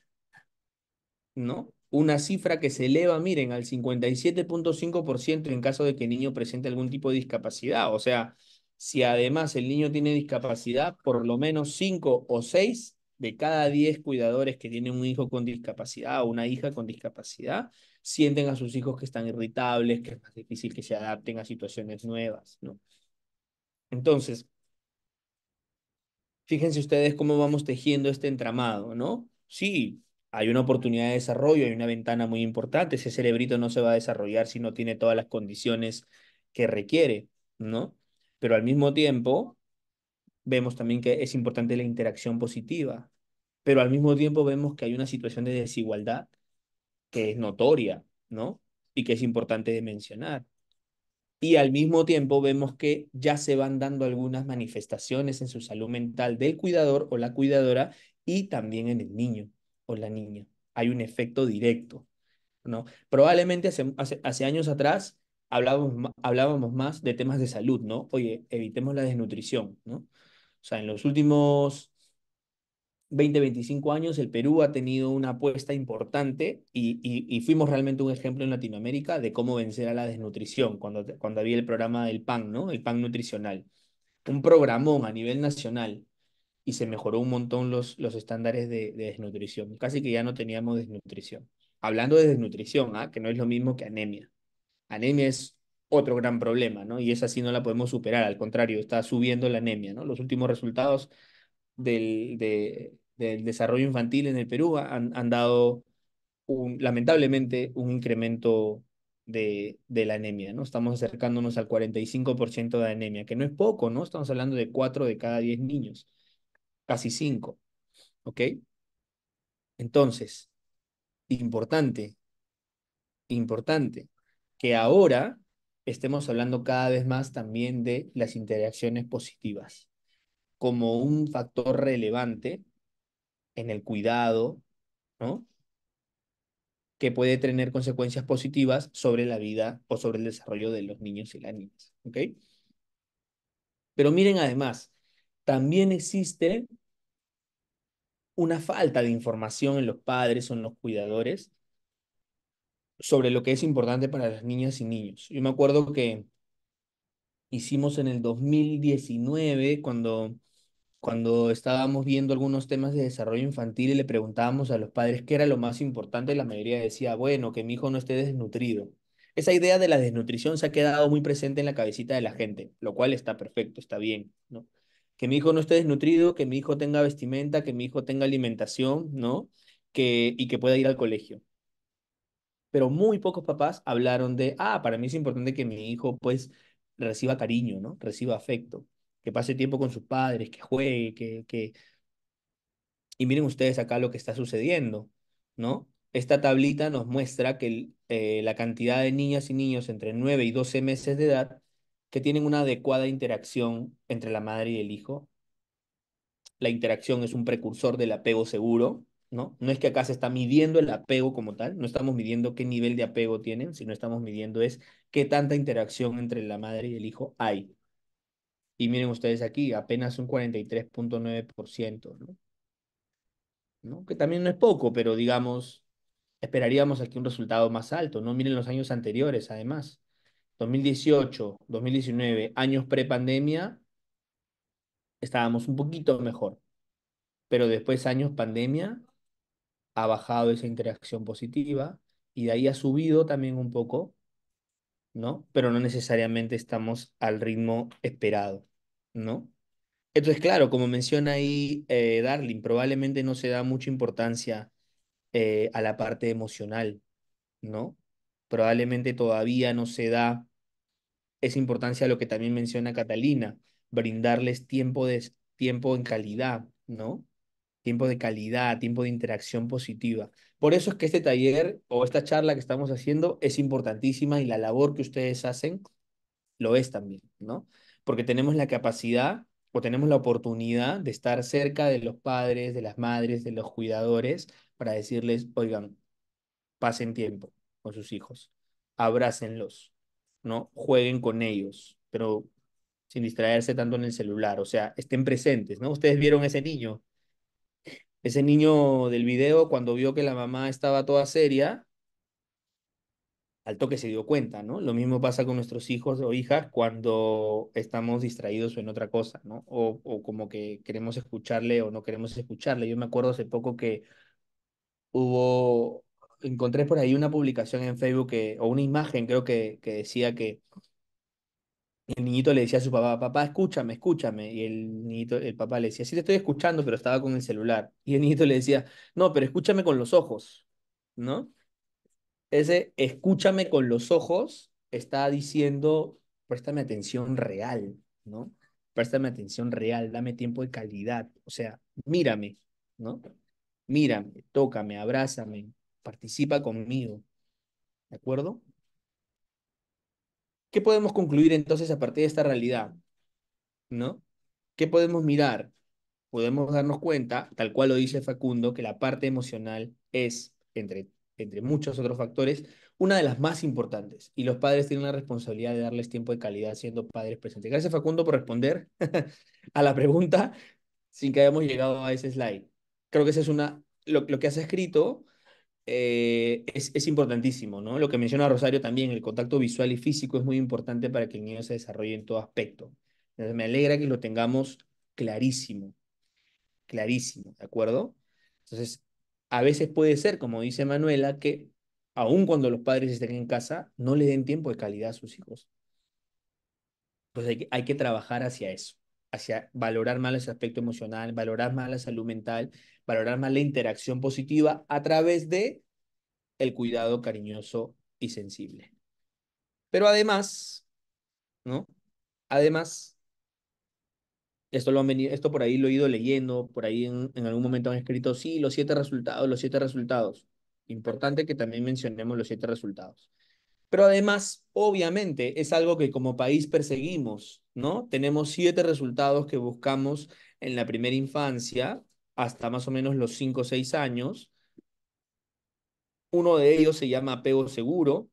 ¿No? una cifra que se eleva, miren, al 57.5% en caso de que el niño presente algún tipo de discapacidad. O sea, si además el niño tiene discapacidad, por lo menos 5 o 6 de cada 10 cuidadores que tienen un hijo con discapacidad o una hija con discapacidad sienten a sus hijos que están irritables, que es más difícil que se adapten a situaciones nuevas, ¿no? Entonces, fíjense ustedes cómo vamos tejiendo este entramado, ¿no? Sí, hay una oportunidad de desarrollo, hay una ventana muy importante, ese cerebrito no se va a desarrollar si no tiene todas las condiciones que requiere, ¿no? Pero al mismo tiempo, vemos también que es importante la interacción positiva, pero al mismo tiempo vemos que hay una situación de desigualdad que es notoria, ¿no? Y que es importante de mencionar. Y al mismo tiempo vemos que ya se van dando algunas manifestaciones en su salud mental del cuidador o la cuidadora y también en el niño o la niña. Hay un efecto directo. ¿no? Probablemente hace, años atrás hablábamos, hablábamos más de temas de salud, ¿no? Oye, evitemos la desnutrición, ¿no? O sea, en los últimos 20, 25 años el Perú ha tenido una apuesta importante y, y, fuimos realmente un ejemplo en Latinoamérica de cómo vencer a la desnutrición cuando, cuando había el programa del PAN, ¿no? El PAN nutricional. Un programón a nivel nacional y se mejoró un montón los, los estándares de, desnutrición. Casi que ya no teníamos desnutrición. Hablando de desnutrición, ¿ah? que no es lo mismo que anemia. Anemia es otro gran problema, ¿no? Y esa sí no la podemos superar, al contrario, está subiendo la anemia, ¿no? Los últimos resultados del, del desarrollo infantil en el Perú han, dado, lamentablemente, un incremento de, de, la anemia, ¿no? Estamos acercándonos al 45% de anemia, que no es poco, ¿no? Estamos hablando de 4 de cada 10 niños casi cinco, ¿Ok? Entonces, importante, importante, que ahora estemos hablando cada vez más también de las interacciones positivas como un factor relevante en el cuidado, ¿no? que puede tener consecuencias positivas sobre la vida o sobre el desarrollo de los niños y las niñas. ¿ok? Pero miren además, también existe una falta de información en los padres o en los cuidadores sobre lo que es importante para las niñas y niños. Yo me acuerdo que hicimos en el 2019, cuando, cuando estábamos viendo algunos temas de desarrollo infantil y le preguntábamos a los padres qué era lo más importante, la mayoría decía, bueno, que mi hijo no esté desnutrido. Esa idea de la desnutrición se ha quedado muy presente en la cabecita de la gente, lo cual está perfecto, está bien, ¿no? que mi hijo no esté desnutrido, que mi hijo tenga vestimenta, que mi hijo tenga alimentación, ¿no? Que, y que pueda ir al colegio. Pero muy pocos papás hablaron de, ah, para mí es importante que mi hijo pues reciba cariño, ¿no? Reciba afecto, que pase tiempo con sus padres, que juegue, que, que... Y miren ustedes acá lo que está sucediendo, ¿no? Esta tablita nos muestra que eh, la cantidad de niñas y niños entre 9 y 12 meses de edad que tienen una adecuada interacción entre la madre y el hijo. La interacción es un precursor del apego seguro, ¿no? No es que acá se está midiendo el apego como tal, no estamos midiendo qué nivel de apego tienen, sino estamos midiendo es qué tanta interacción entre la madre y el hijo hay. Y miren ustedes aquí, apenas un 43.9%, ¿no? ¿no? Que también no es poco, pero digamos, esperaríamos aquí un resultado más alto, ¿no? Miren los años anteriores, además. 2018, 2019, años pre-pandemia, estábamos un poquito mejor. Pero después, años pandemia, ha bajado esa interacción positiva y de ahí ha subido también un poco, ¿no? Pero no necesariamente estamos al ritmo esperado, ¿no? Entonces, claro, como menciona ahí eh, Darling, probablemente no se da mucha importancia eh, a la parte emocional, ¿no? Probablemente todavía no se da es importancia lo que también menciona Catalina, brindarles tiempo, de, tiempo en calidad, ¿no? Tiempo de calidad, tiempo de interacción positiva. Por eso es que este taller o esta charla que estamos haciendo es importantísima y la labor que ustedes hacen lo es también, ¿no? Porque tenemos la capacidad o tenemos la oportunidad de estar cerca de los padres, de las madres, de los cuidadores, para decirles, oigan, pasen tiempo con sus hijos, abrácenlos, ¿no? Jueguen con ellos, pero sin distraerse tanto en el celular, o sea, estén presentes, ¿no? Ustedes vieron ese niño, ese niño del video cuando vio que la mamá estaba toda seria, al toque se dio cuenta, ¿no? Lo mismo pasa con nuestros hijos o hijas cuando estamos distraídos en otra cosa, ¿no? O, o como que queremos escucharle o no queremos escucharle. Yo me acuerdo hace poco que hubo encontré por ahí una publicación en Facebook que, o una imagen creo que, que decía que el niñito le decía a su papá, papá, escúchame, escúchame. Y el niñito, el papá le decía, sí te estoy escuchando, pero estaba con el celular. Y el niñito le decía, no, pero escúchame con los ojos, ¿no? Ese escúchame con los ojos está diciendo, préstame atención real, ¿no? Préstame atención real, dame tiempo de calidad, o sea, mírame, ¿no? Mírame, tócame, abrázame, participa conmigo. ¿De acuerdo? ¿Qué podemos concluir entonces a partir de esta realidad? ¿No? ¿Qué podemos mirar? Podemos darnos cuenta, tal cual lo dice Facundo, que la parte emocional es, entre, entre muchos otros factores, una de las más importantes. Y los padres tienen la responsabilidad de darles tiempo de calidad siendo padres presentes. Gracias, Facundo, por responder [LAUGHS] a la pregunta sin que hayamos llegado a ese slide. Creo que esa es una. lo que has escrito eh, es, importantísimo, ¿no? Lo que menciona Rosario también, el contacto visual y físico es muy importante para que el niño se desarrolle en todo aspecto. Entonces me alegra que lo tengamos clarísimo, clarísimo, ¿de acuerdo? Entonces, a veces puede ser, como dice Manuela, que aun cuando los padres estén en casa, no le den tiempo de calidad a sus hijos. Entonces hay que trabajar hacia eso hacia valorar más ese aspecto emocional, valorar más la salud mental, valorar más la interacción positiva a través de el cuidado cariñoso y sensible. Pero además, ¿no? Además, esto, lo esto por ahí lo he ido leyendo, por ahí en algún momento han escrito, sí, los siete resultados, los siete resultados. Importante que también mencionemos los siete resultados. Pero además, obviamente, es algo que como país perseguimos, ¿no? Tenemos siete resultados que buscamos en la primera infancia, hasta más o menos los cinco o seis años. Uno de ellos se llama apego seguro,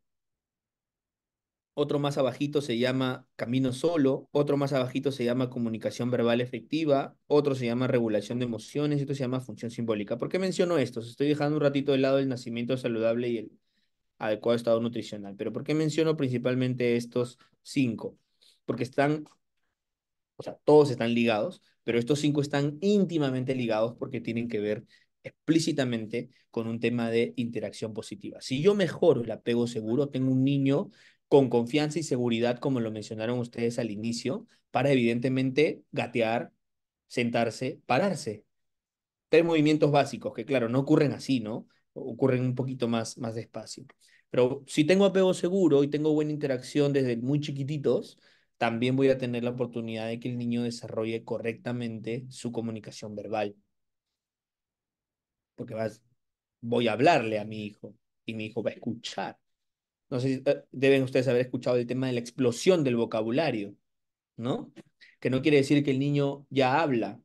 otro más abajito se llama camino solo, otro más abajito se llama comunicación verbal efectiva, otro se llama regulación de emociones, y otro se llama función simbólica. ¿Por qué menciono esto Estoy dejando un ratito de lado el nacimiento saludable y el adecuado estado nutricional. Pero ¿por qué menciono principalmente estos cinco? Porque están, o sea, todos están ligados, pero estos cinco están íntimamente ligados porque tienen que ver explícitamente con un tema de interacción positiva. Si yo mejoro el apego seguro, tengo un niño con confianza y seguridad, como lo mencionaron ustedes al inicio, para evidentemente gatear, sentarse, pararse. Tres movimientos básicos que, claro, no ocurren así, ¿no? ocurren un poquito más, más despacio. Pero si tengo apego seguro y tengo buena interacción desde muy chiquititos, también voy a tener la oportunidad de que el niño desarrolle correctamente su comunicación verbal. Porque vas, voy a hablarle a mi hijo y mi hijo va a escuchar. No sé si eh, deben ustedes haber escuchado el tema de la explosión del vocabulario, ¿no? Que no quiere decir que el niño ya habla,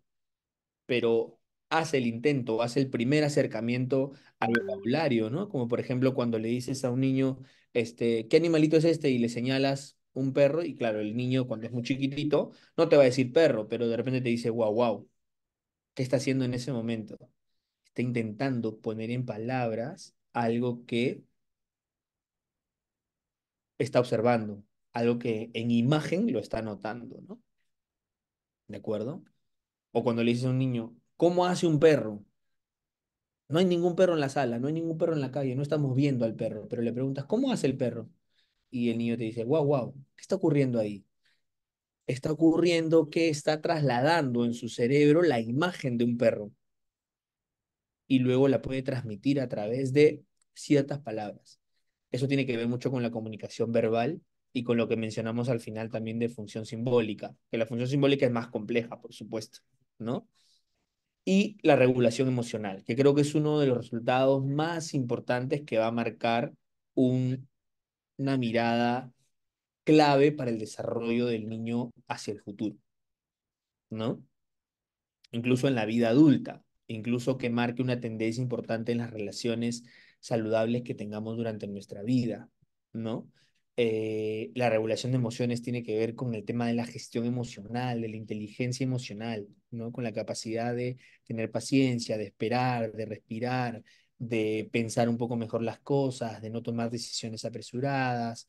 pero hace el intento, hace el primer acercamiento al vocabulario, ¿no? Como por ejemplo cuando le dices a un niño, este, ¿qué animalito es este? Y le señalas un perro y claro, el niño cuando es muy chiquitito no te va a decir perro, pero de repente te dice, guau, guau. ¿qué está haciendo en ese momento? Está intentando poner en palabras algo que está observando, algo que en imagen lo está notando, ¿no? ¿De acuerdo? O cuando le dices a un niño, ¿cómo hace un perro? No hay ningún perro en la sala, no hay ningún perro en la calle, no estamos viendo al perro, pero le preguntas, ¿cómo hace el perro? Y el niño te dice, guau, guau, ¿qué está ocurriendo ahí? Está ocurriendo que está trasladando en su cerebro la imagen de un perro y luego la puede transmitir a través de ciertas palabras. Eso tiene que ver mucho con la comunicación verbal y con lo que mencionamos al final también de función simbólica, que la función simbólica es más compleja, por supuesto, ¿no? y la regulación emocional, que creo que es uno de los resultados más importantes que va a marcar una mirada clave para el desarrollo del niño hacia el futuro, ¿no? Incluso en la vida adulta, incluso que marque una tendencia importante en las relaciones saludables que tengamos durante nuestra vida, ¿no? Eh, la regulación de emociones tiene que ver con el tema de la gestión emocional, de la inteligencia emocional, ¿no? con la capacidad de tener paciencia, de esperar, de respirar, de pensar un poco mejor las cosas, de no tomar decisiones apresuradas.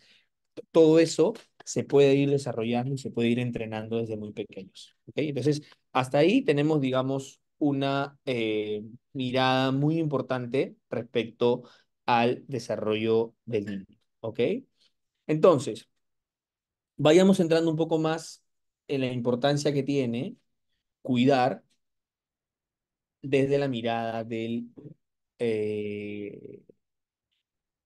Todo eso se puede ir desarrollando y se puede ir entrenando desde muy pequeños. Entonces, hasta ahí tenemos, digamos, una eh, mirada muy importante respecto al desarrollo del niño. ¿Ok? Entonces, vayamos entrando un poco más en la importancia que tiene cuidar desde la mirada del, eh,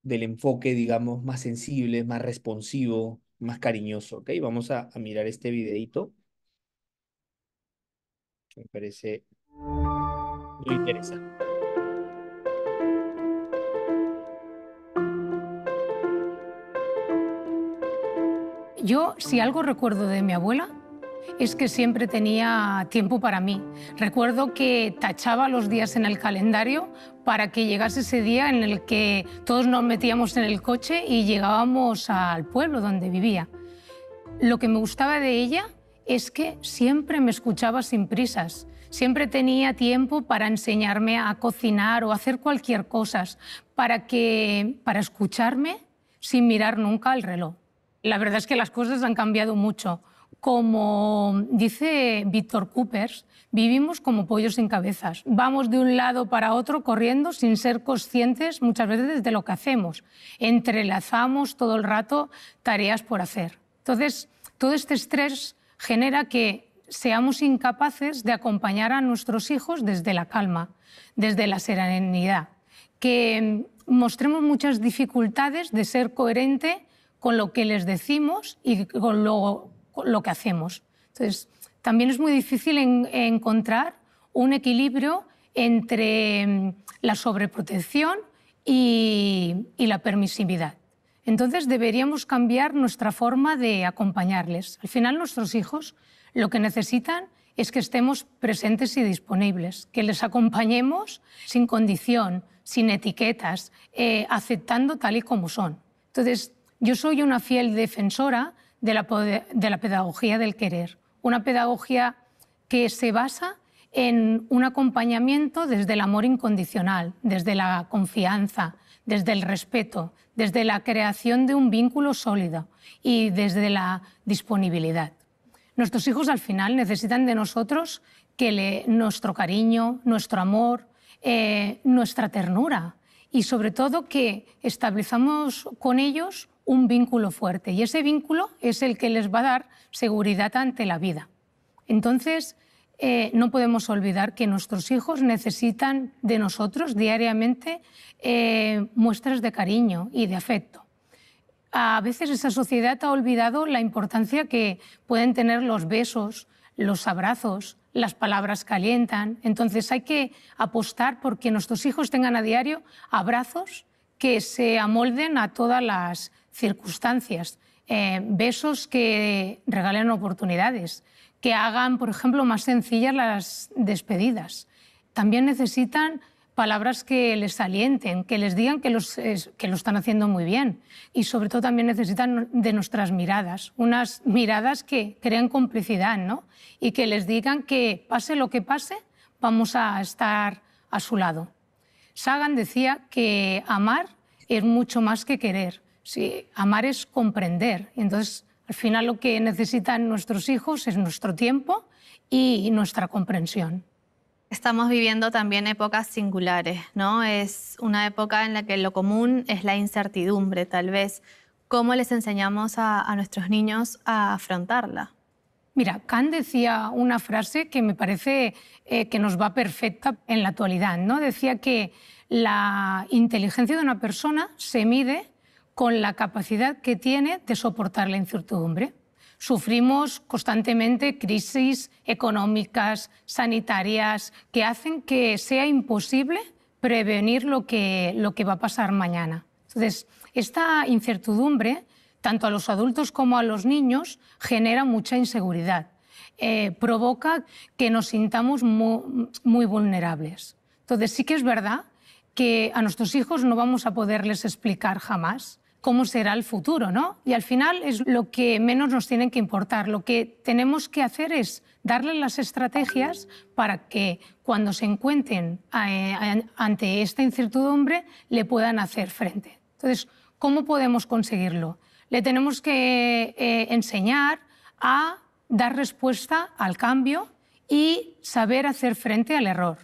del enfoque, digamos, más sensible, más responsivo, más cariñoso. ¿ok? Vamos a, a mirar este videito. Me parece muy interesante. Yo, si algo recuerdo de mi abuela, es que siempre tenía tiempo para mí. Recuerdo que tachaba los días en el calendario para que llegase ese día en el que todos nos metíamos en el coche y llegábamos al pueblo donde vivía. Lo que me gustaba de ella es que siempre me escuchaba sin prisas. Siempre tenía tiempo para enseñarme a cocinar o hacer cualquier cosa, para, que, para escucharme sin mirar nunca al reloj la verdad es que las cosas han cambiado mucho. Como dice Víctor Coopers, vivimos como pollos sin cabezas. Vamos de un lado para otro corriendo sin ser conscientes muchas veces de lo que hacemos. Entrelazamos todo el rato tareas por hacer. Entonces, todo este estrés genera que seamos incapaces de acompañar a nuestros hijos desde la calma, desde la serenidad, que mostremos muchas dificultades de ser coherente con lo que les decimos y con lo, que hacemos. Entonces, también es muy difícil encontrar un equilibrio entre mm, la sobreprotección y, la permisividad. Entonces deberíamos cambiar nuestra forma de acompañarles. Al final nuestros hijos lo que necesitan es que estemos presentes y disponibles, que les acompañemos sin condición, sin etiquetas, eh, aceptando tal y como son. Entonces yo soy una fiel defensora de la, de la pedagogía del querer, una pedagogía que se basa en un acompañamiento desde el amor incondicional, desde la confianza, desde el respeto, desde la creación de un vínculo sólido y desde la disponibilidad. Nuestros hijos al final necesitan de nosotros que le, nuestro cariño, nuestro amor, eh, nuestra ternura y sobre todo que establezcamos con ellos un vínculo fuerte y ese vínculo es el que les va a dar seguridad ante la vida. Entonces, eh, no podemos olvidar que nuestros hijos necesitan de nosotros diariamente eh, muestras de cariño y de afecto. A veces esa sociedad ha olvidado la importancia que pueden tener los besos, los abrazos, las palabras calientan. Entonces hay que apostar por que nuestros hijos tengan a diario abrazos que se amolden a todas las circunstancias, eh, besos que regalen oportunidades, que hagan, por ejemplo, más sencillas las despedidas. También necesitan palabras que les alienten, que les digan que, los, que lo están haciendo muy bien. Y sobre todo también necesitan de nuestras miradas, unas miradas que creen complicidad, ¿no? Y que les digan que pase lo que pase, vamos a estar a su lado. Sagan decía que amar es mucho más que querer, Sí, amar es comprender. Entonces, al final lo que necesitan nuestros hijos es nuestro tiempo y nuestra comprensión. Estamos viviendo también épocas singulares, ¿no? Es una época en la que lo común es la incertidumbre, tal vez. ¿Cómo les enseñamos a, nuestros niños a afrontarla? Mira, Kant decía una frase que me parece eh, que nos va perfecta en la actualidad, ¿no? Decía que la inteligencia de una persona se mide con la capacidad que tiene de soportar la incertidumbre. Sufrimos constantemente crisis económicas, sanitarias, que hacen que sea imposible prevenir lo que, lo que va a pasar mañana. Entonces, esta incertidumbre, tanto a los adultos como a los niños, genera mucha inseguridad. Eh, provoca que nos sintamos muy vulnerables. Entonces, sí que es verdad que a nuestros hijos no vamos a poderles explicar jamás cómo será el futuro, ¿no? Y al final es lo que menos nos tiene que importar. Lo que tenemos que hacer es darle las estrategias para que cuando se encuentren eh, ante esta incertidumbre le puedan hacer frente. Entonces, ¿cómo podemos conseguirlo? Le tenemos que eh, enseñar a dar respuesta al cambio y saber hacer frente al error.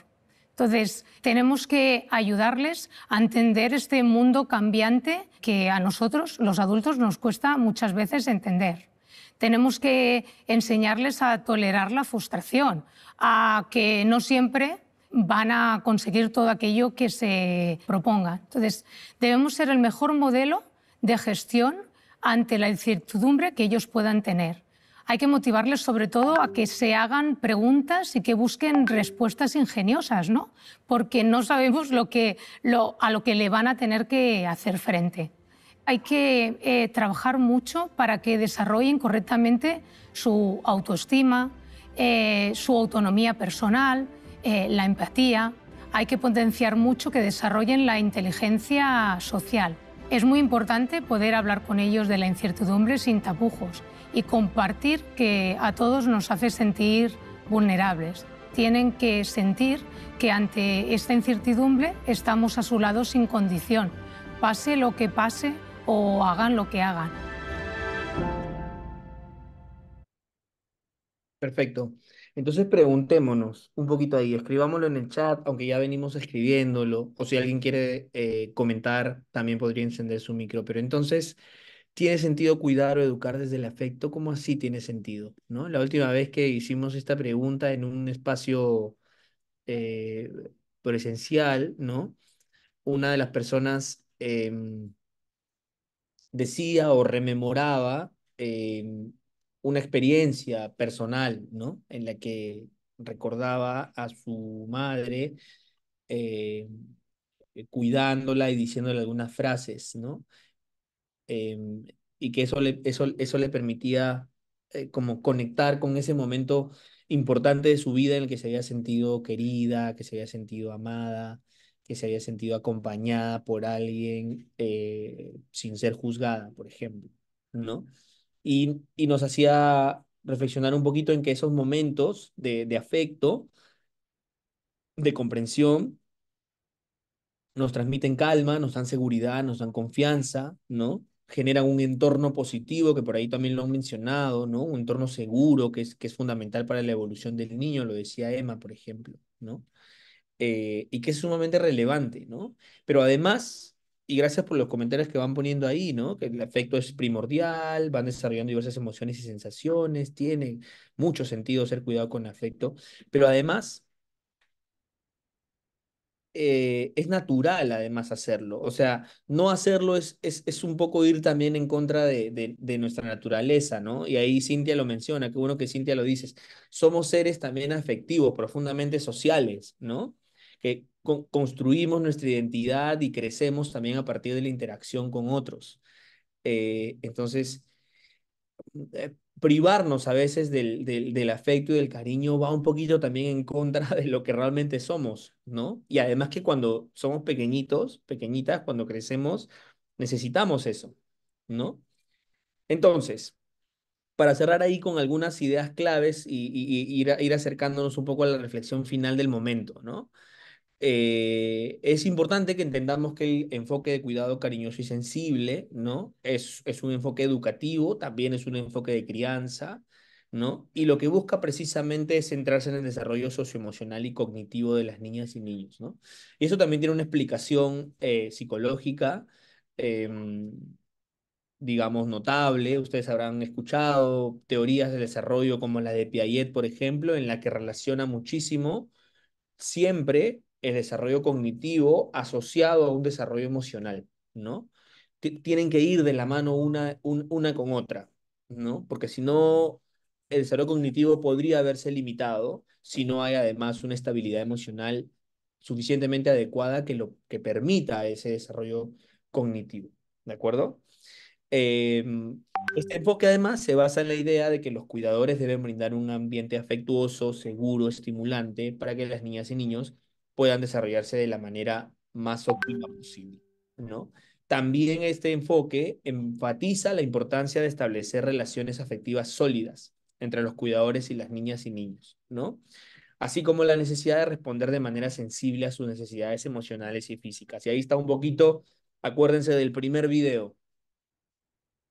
Entonces, tenemos que ayudarles a entender este mundo cambiante que a nosotros, los adultos, nos cuesta muchas veces entender. Tenemos que enseñarles a tolerar la frustración, a que no siempre van a conseguir todo aquello que se proponga. Entonces, debemos ser el mejor modelo de gestión ante la incertidumbre que ellos puedan tener hay que motivarles sobre todo a que se hagan preguntas y que busquen respuestas ingeniosas, ¿no? Porque no sabemos lo que, a lo que le van a tener que hacer frente. Hay que eh, trabajar mucho para que desarrollen correctamente su autoestima, eh, su autonomía personal, eh, la empatía. Hay que potenciar mucho que desarrollen la inteligencia social. Es muy importante poder hablar con ellos de la incertidumbre sin tapujos y compartir que a todos nos hace sentir vulnerables. Tienen que sentir que ante esta incertidumbre estamos a su lado sin condición, pase lo que pase o hagan lo que hagan. Perfecto. Entonces preguntémonos un poquito ahí, escribámoslo en el chat, aunque ya venimos escribiéndolo, o si alguien quiere eh, comentar, también podría encender su micro. Pero entonces, ¿Tiene sentido cuidar o educar desde el afecto? ¿Cómo así tiene sentido? ¿No? La última vez que hicimos esta pregunta en un espacio eh, presencial, ¿no? Una de las personas em, decía o rememoraba em, una experiencia personal, ¿no? En la que recordaba a su madre eh, cuidándola y diciéndole algunas frases, ¿no? Em, y que eso le, eso, eso le permitía eh, como conectar con ese momento importante de su vida en el que se había sentido querida, que se había sentido amada, que se había sentido acompañada por alguien eh, sin ser juzgada, por ejemplo, ¿no? Y, nos hacía reflexionar un poquito en que esos momentos de, de afecto, de comprensión, nos transmiten calma, nos dan seguridad, nos dan confianza, ¿no? generan un entorno positivo, que por ahí también lo han mencionado, ¿no? Un entorno seguro, que es, que es fundamental para la evolución del niño, lo decía Emma, por ejemplo, ¿no? Eh, y que es sumamente relevante, ¿no? Pero además, y gracias por los comentarios que van poniendo ahí, ¿no? Que el afecto es primordial, van desarrollando diversas emociones y sensaciones, tiene mucho sentido ser cuidado con afecto, pero además eh, es natural además hacerlo. O sea, no hacerlo es, es, un poco ir también en contra de, nuestra naturaleza, ¿no? Y ahí Cintia lo menciona, qué bueno que Cintia lo dices. Somos seres también afectivos, profundamente sociales, ¿no? Que construimos nuestra identidad y crecemos también a partir de la interacción con otros. Eh, entonces, eh, privarnos a veces del, afecto y del cariño va un poquito también en contra de lo que realmente somos, ¿no? Y además que cuando somos pequeñitos, pequeñitas, cuando crecemos, necesitamos eso, ¿no? Entonces, para cerrar ahí con algunas ideas claves y, y ir acercándonos un poco a la reflexión final del momento, ¿no? Eh, es importante que entendamos que el enfoque de cuidado cariñoso y sensible, ¿no? Es, es un enfoque educativo, también es un enfoque de crianza, ¿no? Y lo que busca precisamente es centrarse en el desarrollo socioemocional y cognitivo de las niñas y niños, ¿no? Y eso también tiene una explicación eh, psicológica, em, digamos, notable. Ustedes habrán escuchado teorías de desarrollo como la de Piaget, por ejemplo, en la que relaciona muchísimo siempre el desarrollo cognitivo asociado a un desarrollo emocional, ¿no? tienen que ir de la mano una, una con otra, ¿no? Porque si no, el desarrollo cognitivo podría haberse limitado si no hay además una estabilidad emocional suficientemente adecuada que, lo, que permita ese desarrollo cognitivo, ¿de acuerdo? Em, este enfoque además se basa en la idea de que los cuidadores deben brindar un ambiente afectuoso, seguro, estimulante para que las niñas y niños puedan desarrollarse de la manera más óptima posible, ¿no? También este enfoque enfatiza la importancia de establecer relaciones afectivas sólidas entre los cuidadores y las niñas y niños, ¿no? Así como la necesidad de responder de manera sensible a sus necesidades emocionales y físicas. Y ahí está un poquito, acuérdense del primer video,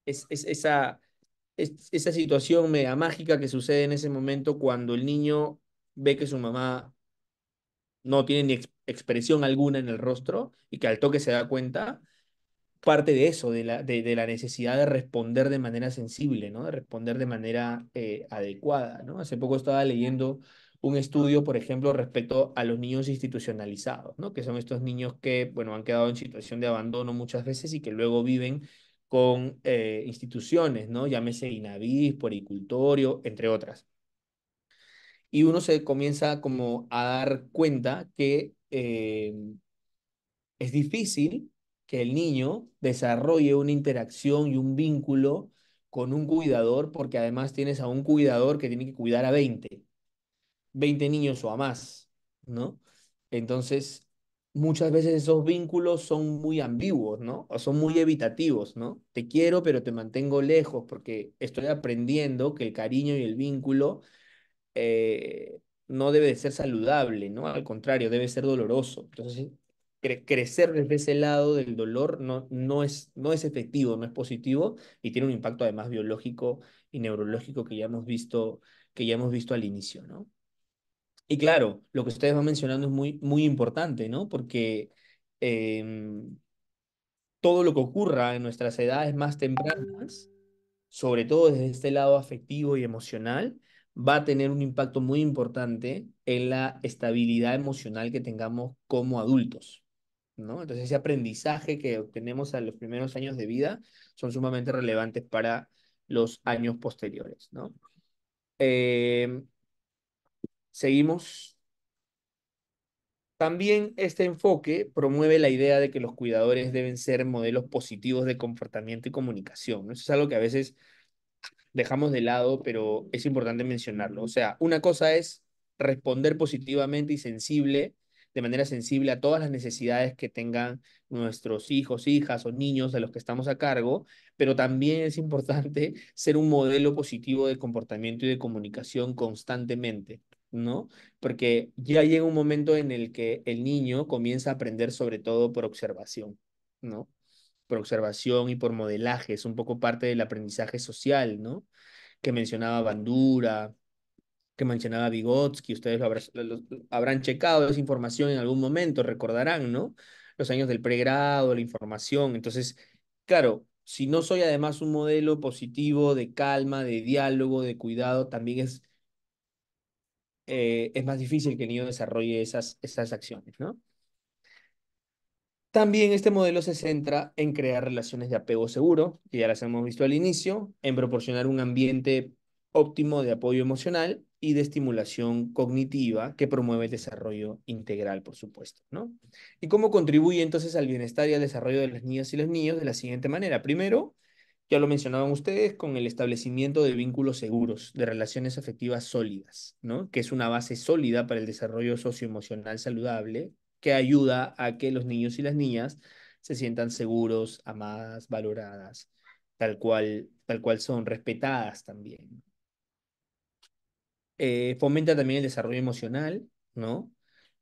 es, esa, esa situación mega mágica que sucede en ese momento cuando el niño ve que su mamá no tiene ni expresión alguna en el rostro y que al toque se da cuenta, parte de eso, de la, de, la necesidad de responder de manera sensible, ¿no? de responder de manera eh, adecuada. ¿no? Hace poco estaba leyendo un estudio, por ejemplo, respecto a los niños institucionalizados, ¿no? que son estos niños que bueno, han quedado en situación de abandono muchas veces y que luego viven con eh, instituciones, ¿no? llámese INAVIS, poricultorio entre otras y uno se comienza como a dar cuenta que em, es difícil que el niño desarrolle una interacción y un vínculo con un cuidador, porque además tienes a un cuidador que tiene que cuidar a 20, 20 niños o a más, ¿no? Entonces, muchas veces esos vínculos son muy ambiguos, ¿no? O son muy evitativos, ¿no? Te quiero, pero te mantengo lejos, porque estoy aprendiendo que el cariño y el vínculo eh, no debe de ser saludable, ¿no? Al contrario, debe ser doloroso. Entonces, crecer desde ese lado del dolor no, no, es, no es efectivo, no es positivo y tiene un impacto además biológico y neurológico que ya hemos visto, que ya hemos visto al inicio, ¿no? Y claro, lo que ustedes van mencionando es muy, muy importante, ¿no? Porque em, todo lo que ocurra en nuestras edades más tempranas, sobre todo desde este lado afectivo y emocional, va a tener un impacto muy importante en la estabilidad emocional que tengamos como adultos. ¿no? Entonces ese aprendizaje que obtenemos a los primeros años de vida son sumamente relevantes para los años posteriores. ¿no? Em, seguimos. También este enfoque promueve la idea de que los cuidadores deben ser modelos positivos de comportamiento y comunicación. Eso es algo que a veces dejamos de lado, pero es importante mencionarlo. O sea, una cosa es responder positivamente y sensible, de manera sensible a todas las necesidades que tengan nuestros hijos, hijas o niños de los que estamos a cargo, pero también es importante [LAUGHS] ser un modelo positivo de comportamiento y de comunicación constantemente. ¿no? Porque ya llega un momento en el que el niño comienza a aprender sobre todo por observación, ¿no? por observación y por modelaje, es un poco parte del aprendizaje social, ¿no? Que mencionaba Bandura, que mencionaba Vygotsky, ustedes lo, habrán checado esa información en algún momento, recordarán, ¿no? Los años del pregrado, la información. Entonces, claro, si no soy además un modelo positivo de calma, de diálogo, de cuidado, también es, eh, es más difícil que el niño desarrolle esas, esas acciones, ¿no? También este modelo se centra en crear relaciones de apego seguro, que ya las hemos visto al inicio, en proporcionar un ambiente óptimo de apoyo emocional y de estimulación cognitiva que promueve el desarrollo integral, por supuesto. ¿no? ¿Y cómo contribuye entonces al bienestar y al desarrollo de las niñas y los niños? De la siguiente manera. Primero, ya lo mencionaban ustedes, con el establecimiento de vínculos seguros, de relaciones afectivas sólidas, ¿no? que es una base sólida para el desarrollo socioemocional saludable que ayuda a que los niños y las niñas se sientan seguros, amadas, valoradas, tal cual, tal cual son, respetadas también. Eh, fomenta también el desarrollo emocional, ¿no?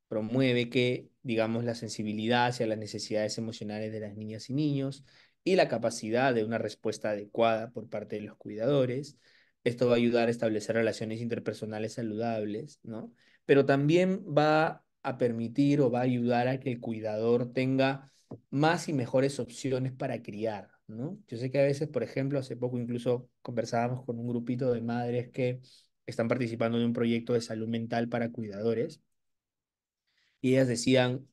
Promueve que, digamos, la sensibilidad hacia las necesidades emocionales de las niñas y niños y la capacidad de una respuesta adecuada por parte de los cuidadores. Esto va a ayudar a establecer relaciones interpersonales saludables, ¿no? Pero también va a permitir o va a ayudar a que el cuidador tenga más y mejores opciones para criar, ¿no? Yo sé que a veces, por ejemplo, hace poco incluso conversábamos con un grupito de madres que están participando de un proyecto de salud mental para cuidadores y ellas decían,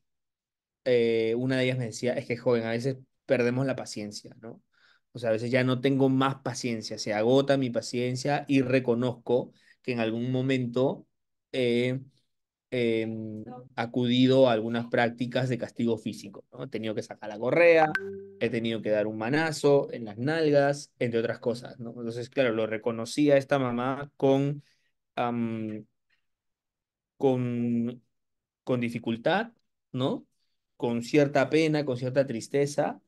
eh, una de ellas me decía, es que joven, a veces perdemos la paciencia, ¿no? O sea, a veces ya no tengo más paciencia, se agota mi paciencia y reconozco que en algún momento... Eh, Em, acudido a algunas prácticas de castigo físico. ¿no? He tenido que sacar la correa, he tenido que dar un manazo en las nalgas, entre otras cosas. ¿no? Entonces, claro, lo reconocía esta mamá con, con, con dificultad, ¿no? con cierta pena, con cierta tristeza,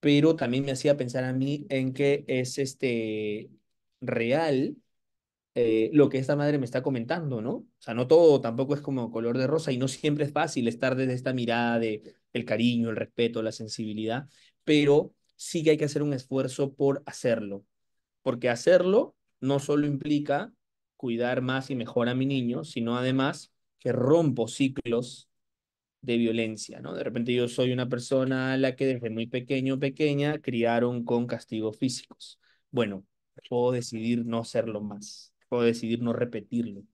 pero también me hacía pensar a mí en que es este real eh, lo que esta madre me está comentando, ¿no? O sea, no todo tampoco es como color de rosa y no siempre es fácil estar desde esta mirada de el cariño, el respeto, la sensibilidad, pero sí que hay que hacer un esfuerzo por hacerlo, porque hacerlo no solo implica cuidar más y mejor a mi niño, sino además que rompo ciclos de violencia, ¿no? De repente yo soy una persona a la que desde muy pequeño pequeña criaron con castigos físicos. Bueno, puedo decidir no hacerlo más puedo decidir no repetirlo,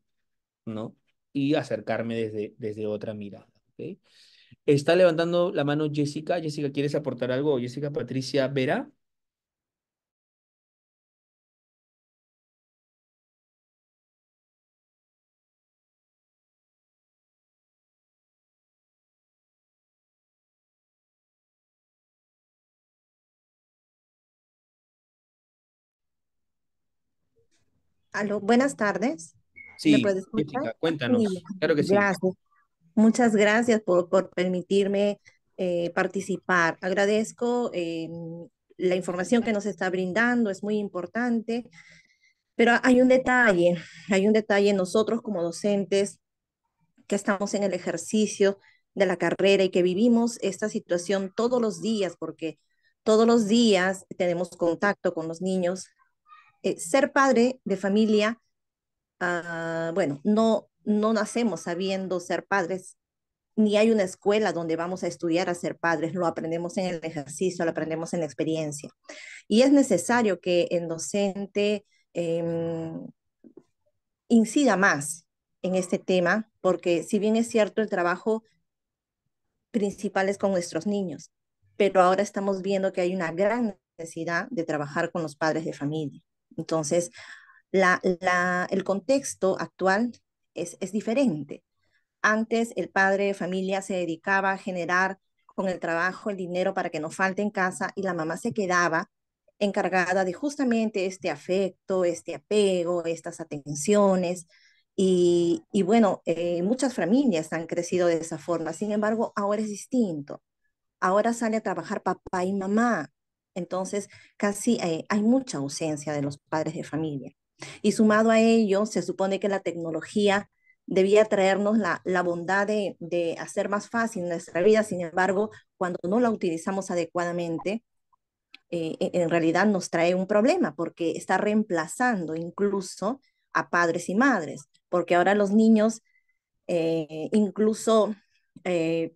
¿no? Y acercarme desde, desde otra mirada, ¿ok? Está levantando la mano Jessica. Jessica, ¿quieres aportar algo? Jessica Patricia Vera. buenas tardes. Sí, cuéntanos. Muchas gracias por, permitirme eh, participar. Agradezco eh, la información que nos está brindando, es muy importante, pero hay un detalle, hay un detalle nosotros como docentes que estamos en el ejercicio de la carrera y que vivimos esta situación todos los días, porque todos los días tenemos contacto con los niños, eh, ser padre de familia, ah, bueno, no, no nacemos sabiendo ser padres, ni hay una escuela donde vamos a estudiar a ser padres, lo aprendemos en el ejercicio, lo aprendemos en la experiencia. Y es necesario que el docente em, incida más en este tema, porque si bien es cierto, el trabajo principal es con nuestros niños, pero ahora estamos viendo que hay una gran necesidad de trabajar con los padres de familia. Entonces, el contexto actual es, diferente. Antes el padre de familia se dedicaba a generar con el trabajo el dinero para que no falte en casa y la mamá se quedaba encargada de justamente este afecto, este apego, estas atenciones. Y, bueno, eh, muchas familias han crecido de esa forma. Sin embargo, ahora es distinto. Ahora sale a trabajar papá y mamá. Entonces, casi eh, hay mucha ausencia de los padres de familia. Y sumado a ello, se supone que la tecnología debía traernos la, bondad de, hacer más fácil nuestra vida, sin embargo, cuando no la utilizamos adecuadamente, eh, e, en realidad nos trae un problema porque está reemplazando incluso a padres y madres, porque ahora los niños eh, incluso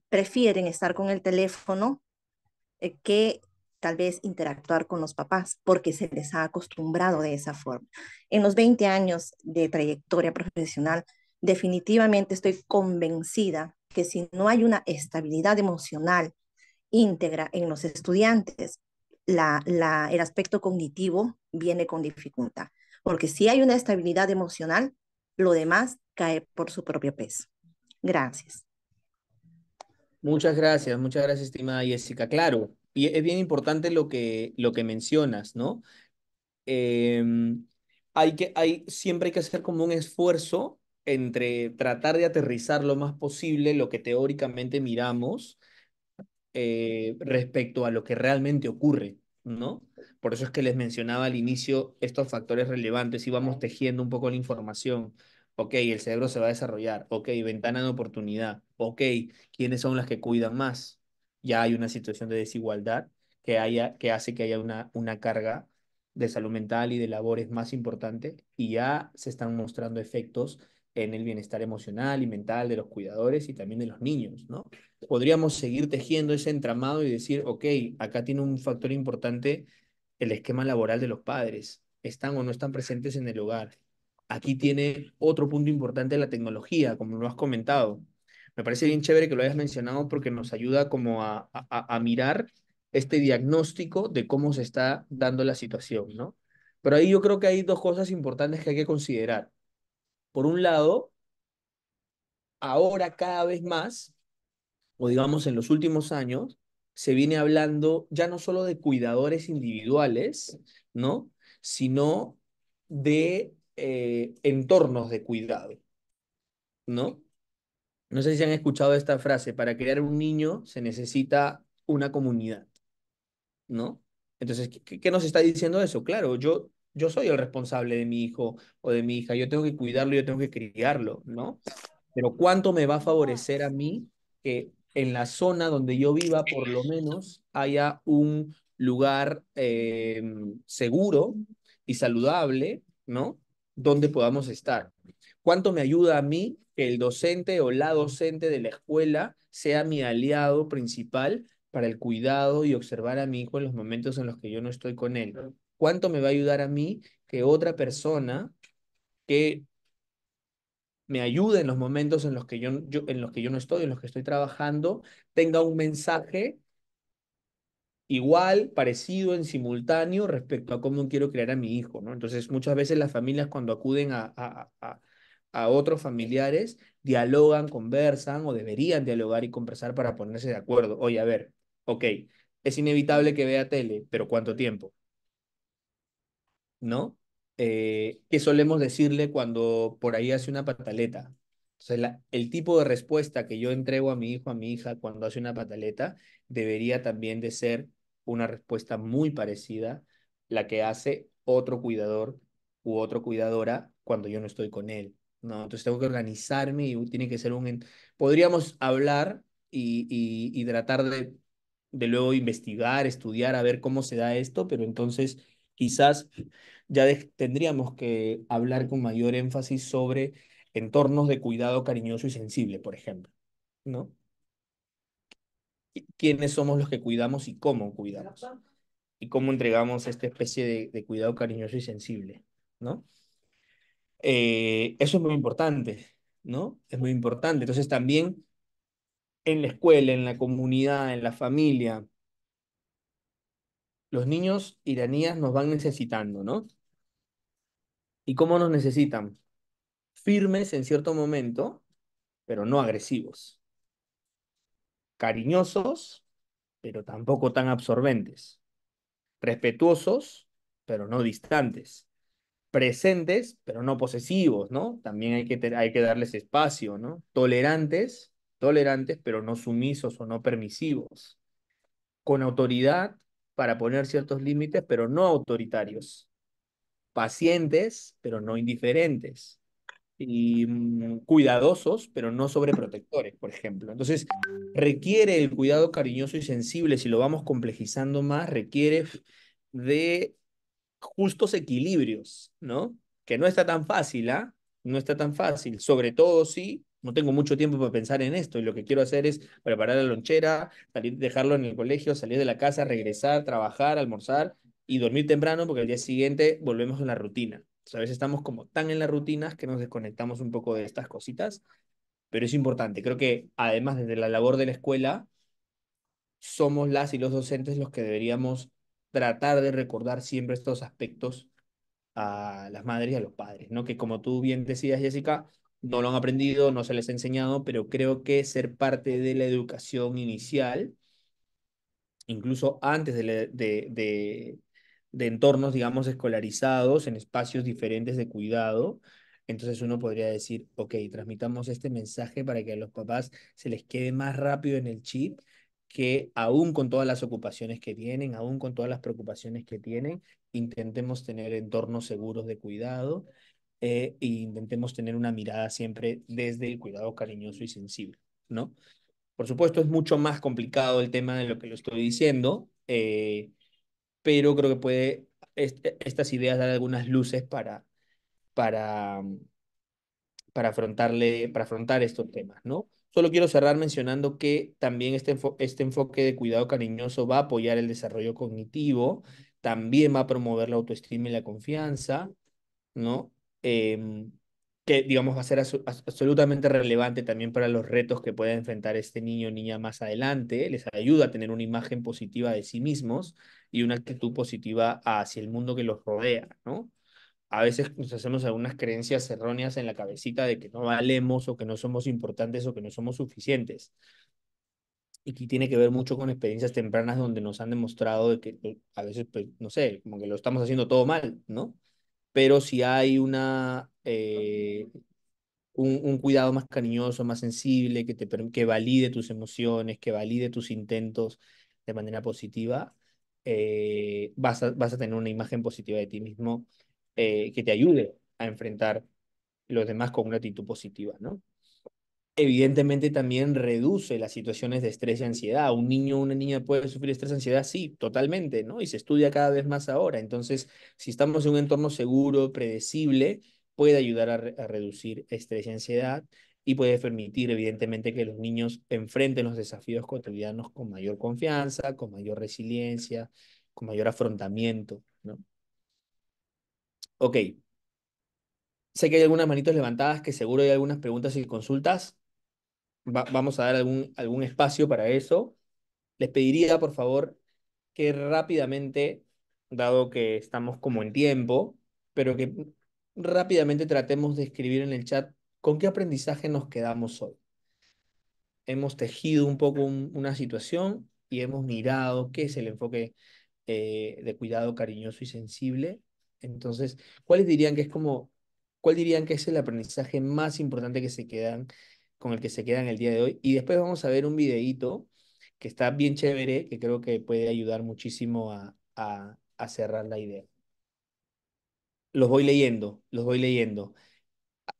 prefieren estar con el teléfono que tal vez interactuar con los papás porque se les ha acostumbrado de esa forma. En los 20 años de trayectoria profesional, definitivamente estoy convencida que si no hay una estabilidad emocional íntegra en los estudiantes, la, el aspecto cognitivo viene con dificultad, porque si hay una estabilidad emocional, lo demás cae por su propio peso. Gracias. Muchas gracias, muchas gracias, estimada Jessica. Claro, y es bien importante lo que, lo que mencionas, ¿no? Em, hay que, hay, siempre hay que hacer como un esfuerzo entre tratar de aterrizar lo más posible lo que teóricamente miramos eh, respecto a lo que realmente ocurre, ¿no? Por eso es que les mencionaba al inicio estos factores relevantes, y vamos tejiendo un poco la información. Ok, el cerebro se va a desarrollar. Ok, ventana de oportunidad. Ok, ¿quiénes son las que cuidan más? ya hay una situación de desigualdad que, haya, que hace que haya una, una carga de salud mental y de labores más importante y ya se están mostrando efectos en el bienestar emocional y mental de los cuidadores y también de los niños, ¿no? Podríamos seguir tejiendo ese entramado y decir, ok, acá tiene un factor importante el esquema laboral de los padres, están o no están presentes en el hogar. Aquí tiene otro punto importante la tecnología, como lo has comentado, me parece bien chévere que lo hayas mencionado porque nos ayuda como a, a, mirar este diagnóstico de cómo se está dando la situación, ¿no? Pero ahí yo creo que hay dos cosas importantes que hay que considerar. Por un lado, ahora cada vez más, o digamos en los últimos años, se viene hablando ya no solo de cuidadores individuales, ¿no? Sino de eh, entornos de cuidado, ¿no? No sé si han escuchado esta frase, para crear un niño se necesita una comunidad, ¿no? Entonces, ¿qué, nos está diciendo eso? Claro, yo, yo soy el responsable de mi hijo o de mi hija, yo tengo que cuidarlo, yo tengo que criarlo, ¿no? Pero ¿cuánto me va a favorecer a mí que en la zona donde yo viva, por lo menos, haya un lugar eh, seguro y saludable, ¿no? Donde podamos estar. ¿Cuánto me ayuda a mí que el docente o la docente de la escuela sea mi aliado principal para el cuidado y observar a mi hijo en los momentos en los que yo no estoy con él? ¿Cuánto me va a ayudar a mí que otra persona que me ayude en los momentos en los que yo, en los que yo no estoy, en los que estoy trabajando, tenga un mensaje igual, parecido, en simultáneo respecto a cómo quiero crear a mi hijo, ¿no? Entonces, muchas veces las familias cuando acuden a, a otros familiares, dialogan, conversan o deberían dialogar y conversar para ponerse de acuerdo. Oye, a ver, ok, es inevitable que vea tele, pero ¿cuánto tiempo? ¿No? Eh, ¿Qué solemos decirle cuando por ahí hace una pataleta? Entonces, el tipo de respuesta que yo entrego a mi hijo, a mi hija cuando hace una pataleta, debería también de ser una respuesta muy parecida la que hace otro cuidador u otro cuidadora cuando yo no estoy con él. ¿no? Entonces tengo que organizarme y tiene que ser un... Podríamos hablar y, y, tratar de, de luego investigar, estudiar, a ver cómo se da esto, pero entonces quizás ya tendríamos que hablar con mayor énfasis sobre entornos de cuidado cariñoso y sensible, por ejemplo, ¿no? ¿Quiénes somos los que cuidamos y cómo cuidamos? Y cómo entregamos esta especie de, de cuidado cariñoso y sensible, ¿no? Eh, eso es muy importante, ¿no? Es muy importante. Entonces también en la escuela, en la comunidad, en la familia, los niños iraníes nos van necesitando, ¿no? ¿Y cómo nos necesitan? Firmes en cierto momento, pero no agresivos. Cariñosos, pero tampoco tan absorbentes. Respetuosos, pero no distantes presentes, pero no posesivos, ¿no? También hay que, hay que darles espacio, ¿no? Tolerantes, tolerantes, pero no sumisos o no permisivos. Con autoridad para poner ciertos límites, pero no autoritarios. Pacientes, pero no indiferentes. Y mm, cuidadosos, pero no sobreprotectores, por ejemplo. Entonces, requiere el cuidado cariñoso y sensible, si lo vamos complejizando más, requiere de justos equilibrios, ¿no? Que no está tan fácil, ¿ah? No está tan fácil, sobre todo si no tengo mucho tiempo para pensar en esto y lo que quiero hacer es preparar la lonchera, salir, dejarlo en el colegio, salir de la casa, regresar, trabajar, almorzar y dormir temprano porque al día siguiente volvemos a la rutina. a veces estamos como tan en las rutinas que nos desconectamos un poco de estas cositas, pero es importante. Creo que además desde la labor de la escuela, somos las y los docentes los que deberíamos tratar de recordar siempre estos aspectos a las madres y a los padres, ¿no? Que como tú bien decías, Jessica, no lo han aprendido, no se les ha enseñado, pero creo que ser parte de la educación inicial, incluso antes de, de, de, de entornos, digamos, escolarizados, en espacios diferentes de cuidado, entonces uno podría decir, ok, transmitamos este mensaje para que a los papás se les quede más rápido en el chip que aún con todas las ocupaciones que tienen, aún con todas las preocupaciones que tienen, intentemos tener entornos seguros de cuidado eh, e intentemos tener una mirada siempre desde el cuidado cariñoso y sensible, ¿no? Por supuesto, es mucho más complicado el tema de lo que lo estoy diciendo, eh, pero creo que puede e-, estas ideas dar algunas luces para, para, para, afrontarle, para afrontar estos temas, ¿no? Solo quiero cerrar mencionando que también este, este enfoque de cuidado cariñoso va a apoyar el desarrollo cognitivo, también va a promover la autoestima y la confianza, ¿no? Em, que digamos va a ser absolutamente relevante también para los retos que pueda enfrentar este niño o niña más adelante, les ayuda a tener una imagen positiva de sí mismos y una actitud positiva hacia el mundo que los rodea, ¿no? a veces nos hacemos algunas creencias erróneas en la cabecita de que no valemos o que no somos importantes o que no somos suficientes. Y que tiene que ver mucho con experiencias tempranas donde nos han demostrado de que eh, a veces, pues, no sé, como que lo estamos haciendo todo mal, ¿no? Pero si hay una, eh, un, cuidado más cariñoso, más sensible, que, te, que valide tus emociones, que valide tus intentos de manera positiva, eh, vas, vas a tener una imagen positiva de ti mismo eh, que te ayude a enfrentar los demás con una actitud positiva, ¿no? Evidentemente también reduce las situaciones de estrés y ansiedad. Un niño o una niña puede sufrir estrés y ansiedad, sí, totalmente, ¿no? Y se estudia cada vez más ahora. Entonces, si estamos en un entorno seguro, predecible, puede ayudar a, a reducir estrés y ansiedad y puede permitir, evidentemente, que los niños enfrenten los desafíos cotidianos con mayor confianza, con mayor resiliencia, con mayor afrontamiento, ¿no? Ok, sé que hay algunas manitos levantadas, que seguro hay algunas preguntas y consultas. vamos a dar algún, algún espacio para eso. Les pediría, por favor, que rápidamente, dado que estamos como en tiempo, pero que rápidamente tratemos de escribir en el chat con qué aprendizaje nos quedamos hoy. Hemos tejido un poco una situación y hemos mirado qué es el enfoque eh, de cuidado cariñoso y sensible entonces, ¿cuáles dirían que es como, cuál dirían que es el aprendizaje más importante que se quedan, con el que se quedan el día de hoy? Y después vamos a ver un videíto que está bien chévere, que creo que puede ayudar muchísimo a, a, cerrar la idea. Los voy leyendo, los voy leyendo.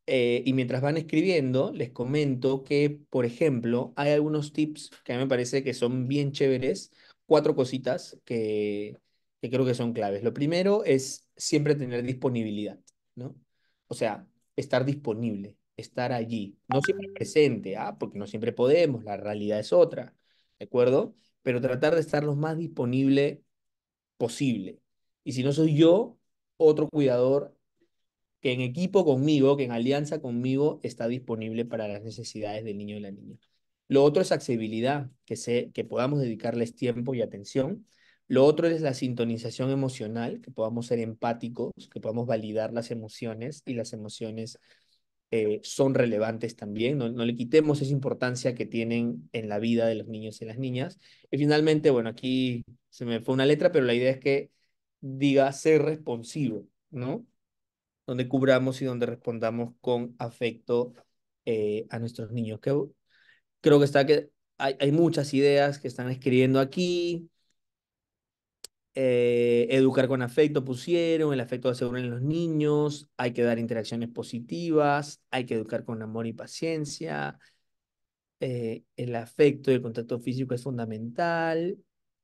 Eh, y mientras van escribiendo, les comento que, por ejemplo, hay algunos tips que a mí me parece que son bien chéveres, cuatro cositas que, que creo que son claves. Lo primero es siempre tener disponibilidad, ¿no? O sea, estar disponible, estar allí, no siempre presente, ¿ah? porque no siempre podemos, la realidad es otra, ¿de acuerdo? Pero tratar de estar lo más disponible posible. Y si no soy yo, otro cuidador que en equipo conmigo, que en alianza conmigo, está disponible para las necesidades del niño y la niña. Lo otro es accesibilidad, que, se, que podamos dedicarles tiempo y atención lo otro es la sintonización emocional, que podamos ser empáticos, que podamos validar las emociones y las emociones eh, son relevantes también. No, no, le quitemos esa importancia que tienen en la vida de los niños y las niñas. Y finalmente, bueno, aquí se me fue una letra, pero la idea es que diga ser responsivo, ¿no? Donde cubramos y donde respondamos con afecto eh, a nuestros niños. Que, creo que está que hay, hay muchas ideas que están escribiendo aquí. Eh, educar con afecto pusieron, el afecto aseguran en los niños, hay que dar interacciones positivas, hay que educar con amor y paciencia, eh, el afecto y el contacto físico es fundamental.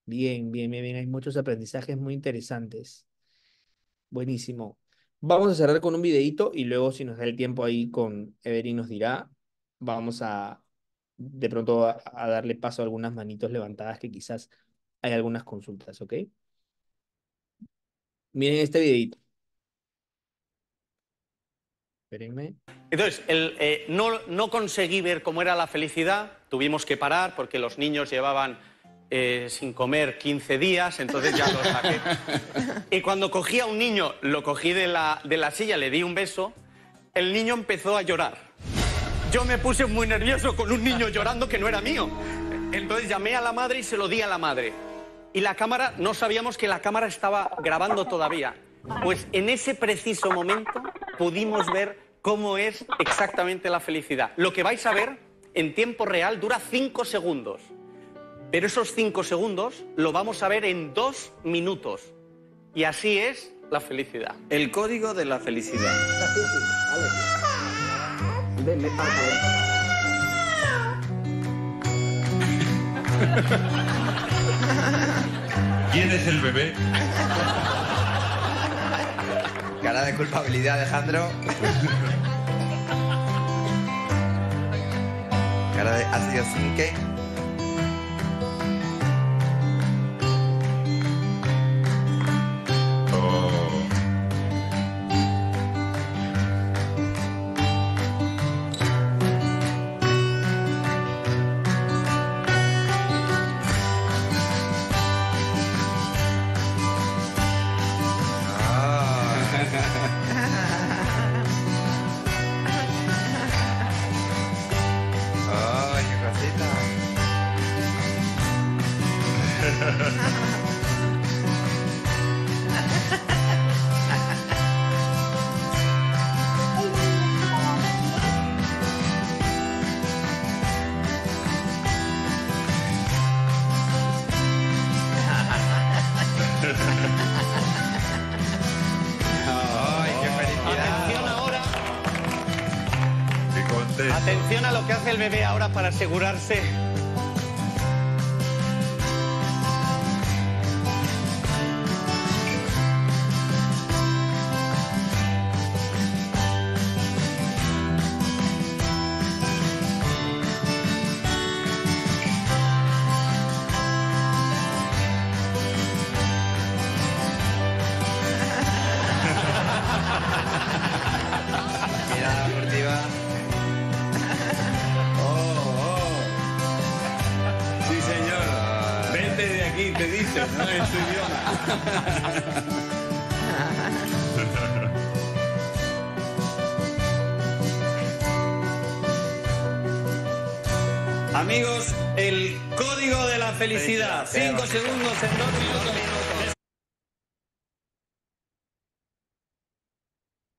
Bien, bien, bien, bien, hay muchos aprendizajes muy interesantes. Buenísimo. Vamos a cerrar con un videito y luego si nos da el tiempo ahí con Everin nos dirá, vamos a de pronto a, darle paso a algunas manitos levantadas que quizás hay algunas consultas, ¿ok? Miren este videito. Espérenme. Entonces, eh, no, conseguí ver cómo era la felicidad, tuvimos que parar porque los niños llevaban eh, sin comer 15 días, entonces ya los saqué. [LAUGHS] y cuando cogí a un niño, lo cogí de la, de la silla, le di un beso, el niño empezó a llorar. Yo me puse muy nervioso con un niño llorando que no era mío. Entonces llamé a la madre y se lo di a la madre y la cámara, no sabíamos que la cámara estaba grabando todavía. Pues en ese preciso momento pudimos ver cómo es exactamente la felicidad. Lo que vais a ver en tiempo real dura 5 segundos, pero esos cinco segundos lo vamos a ver en dos minutos. Y así es la felicidad. El código de la felicidad. [LAUGHS] ¿Quién es el bebé? Cara de culpabilidad, Alejandro. Cara de sin qué. ¿Qué hace el bebé ahora para asegurarse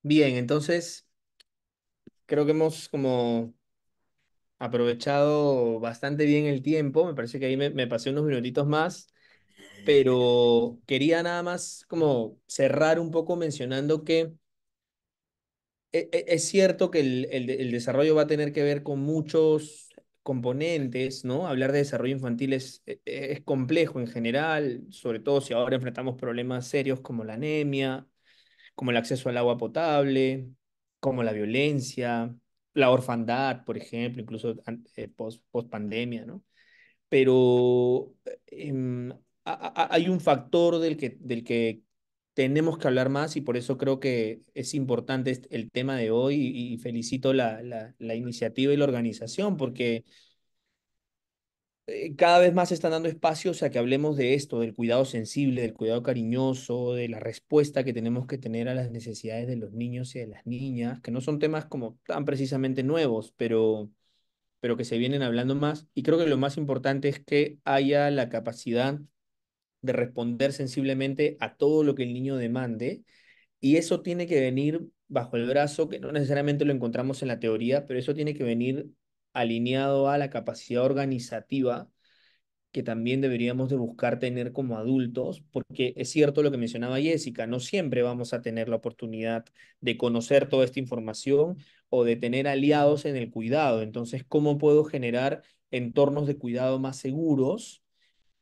Bien, entonces creo que hemos como aprovechado bastante bien el tiempo. Me parece que ahí me, pasé unos minutitos más, pero quería nada más como cerrar un poco mencionando que e, e, es, cierto que el desarrollo va a tener que ver con muchos componentes, ¿no? Hablar de desarrollo infantil es, e, e, es, complejo en general, sobre todo si ahora enfrentamos problemas serios como la anemia, como el acceso al agua potable, como la violencia, la orfandad, por ejemplo, incluso eh, post, pandemia, ¿no? Pero em, hay un factor del que, del que tenemos que hablar más y por eso creo que es importante el tema de hoy y, felicito la, la, la, iniciativa y la organización porque eh, cada vez más se están dando espacios a que hablemos de esto, del cuidado sensible, del cuidado cariñoso, de la respuesta que tenemos que tener a las necesidades de los niños y de las niñas, que no son temas como tan precisamente nuevos, pero, pero que se vienen hablando más. Y creo que lo más importante es que haya la capacidad de responder sensiblemente a todo lo que el niño demande. Y eso tiene que venir bajo el brazo, que no necesariamente lo encontramos en la teoría, pero eso tiene que venir alineado a la capacidad organizativa que también deberíamos de buscar tener como adultos, porque es cierto lo que mencionaba Jessica, no siempre vamos a tener la oportunidad de conocer toda esta información o de tener aliados en el cuidado. Entonces, ¿cómo puedo generar entornos de cuidado más seguros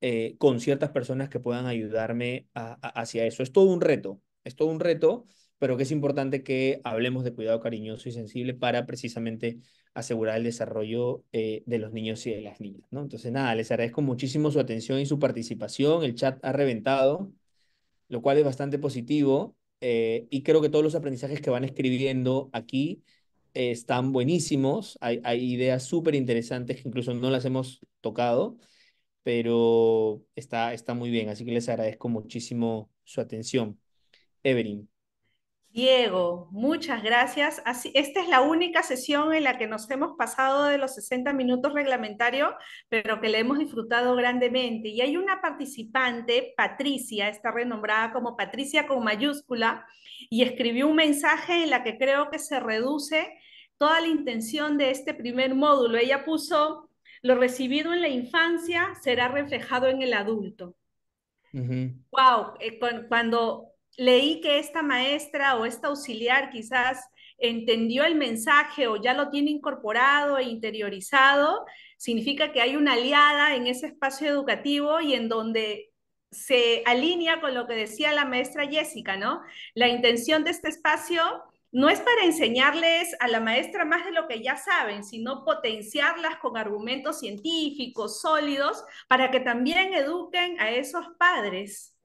eh, con ciertas personas que puedan ayudarme hacia eso. Es todo un reto, es todo un reto, pero que es importante que hablemos de cuidado cariñoso y sensible para precisamente asegurar el desarrollo eh, de los niños y de las niñas. ¿no? Entonces, nada, les agradezco muchísimo su atención y su participación. El chat ha reventado, lo cual es bastante positivo. Eh, y creo que todos los aprendizajes que van escribiendo aquí están buenísimos. hay ideas súper interesantes que incluso no las hemos tocado pero está, está muy bien, así que les agradezco muchísimo su atención. Evelyn. Diego, muchas gracias. Así, esta es la única sesión en la que nos hemos pasado de los 60 minutos reglamentarios, pero que le hemos disfrutado grandemente. Y hay una participante, Patricia, está renombrada como Patricia con mayúscula, y escribió un mensaje en la que creo que se reduce toda la intención de este primer módulo. Ella puso, lo recibido en la infancia será reflejado en el adulto. Eh, cuando leí que esta maestra o esta auxiliar quizás entendió el mensaje o ya lo tiene incorporado e interiorizado, significa que hay una aliada en ese espacio educativo y en donde se alinea con lo que decía la maestra Jessica, ¿no? La intención de este espacio no es para enseñarles a la maestra más de lo que ya saben, sino potenciarlas con argumentos científicos sólidos para que también eduquen a esos padres.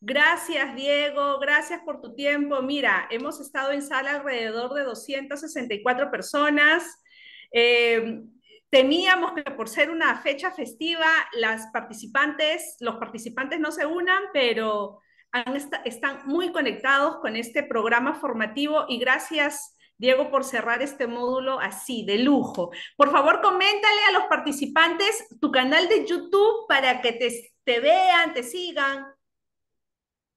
Gracias, Diego, gracias por tu tiempo. Mira, hemos estado en sala alrededor de 264 personas. Eh, Teníamos que por ser una fecha festiva, las participantes, los participantes no se unan, pero están muy conectados con este programa formativo y gracias Diego, por cerrar este módulo así, de lujo. Por favor, coméntale a los participantes tu canal de YouTube para que te, te vean, te sigan.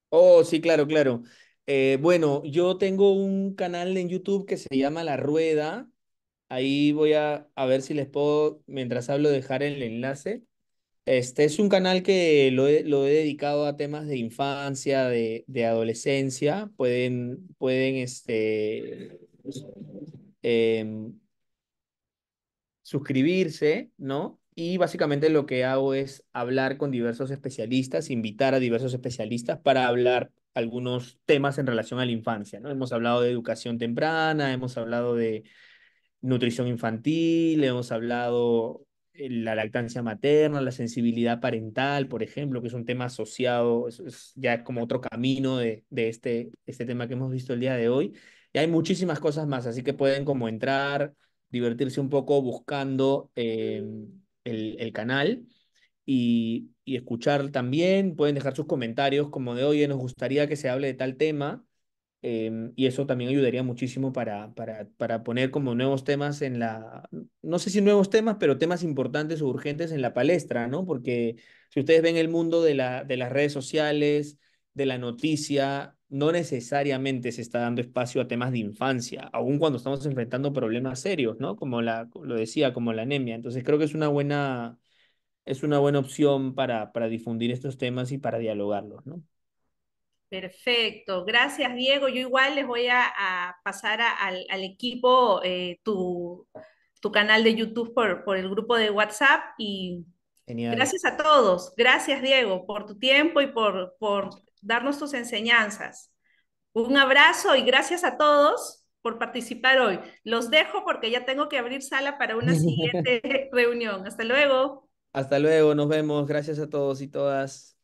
Oh, sí, claro, claro. Eh, bueno, yo tengo un canal en YouTube que se llama La Rueda. Ahí voy a, a ver si les puedo, mientras hablo, dejar el enlace. Este es un canal que lo he, dedicado a temas de infancia, de, adolescencia. Pueden, pueden este, em, suscribirse, ¿no? Y básicamente lo que hago es hablar con diversos especialistas, invitar a diversos especialistas para hablar algunos temas en relación a la infancia, ¿no? Hemos hablado de educación temprana, hemos hablado de nutrición infantil, hemos hablado eh, la lactancia materna, la sensibilidad parental, por ejemplo, que es un tema asociado, es, ya como otro camino de, este, este tema que hemos visto el día de hoy. Y hay muchísimas cosas más, así que pueden como entrar, divertirse un poco buscando em, el, canal y, y escuchar también. Pueden dejar sus comentarios como de, hoy nos gustaría que se hable de tal tema Em, y eso también ayudaría muchísimo para, poner como nuevos temas en la, no sé si nuevos temas, pero temas importantes o urgentes en la palestra, ¿no? Porque si ustedes ven el mundo de, las redes sociales, de la noticia, no necesariamente se está dando espacio a temas de infancia, aun cuando estamos enfrentando problemas serios, ¿no? Como lo decía, como la anemia. Entonces creo que es una buena, es una buena opción para, para difundir estos temas y para dialogarlos, ¿no? Perfecto, gracias Diego. Yo igual les voy a, pasar al, equipo eh, tu, canal de YouTube por, el grupo de WhatsApp y gracias a todos. Gracias Diego por tu tiempo y por, por darnos tus enseñanzas. Un abrazo y gracias a todos por participar hoy. Los dejo porque ya tengo que abrir sala para una siguiente [LAUGHS] reunión. Hasta luego. Hasta luego, nos vemos. Gracias a todos y todas.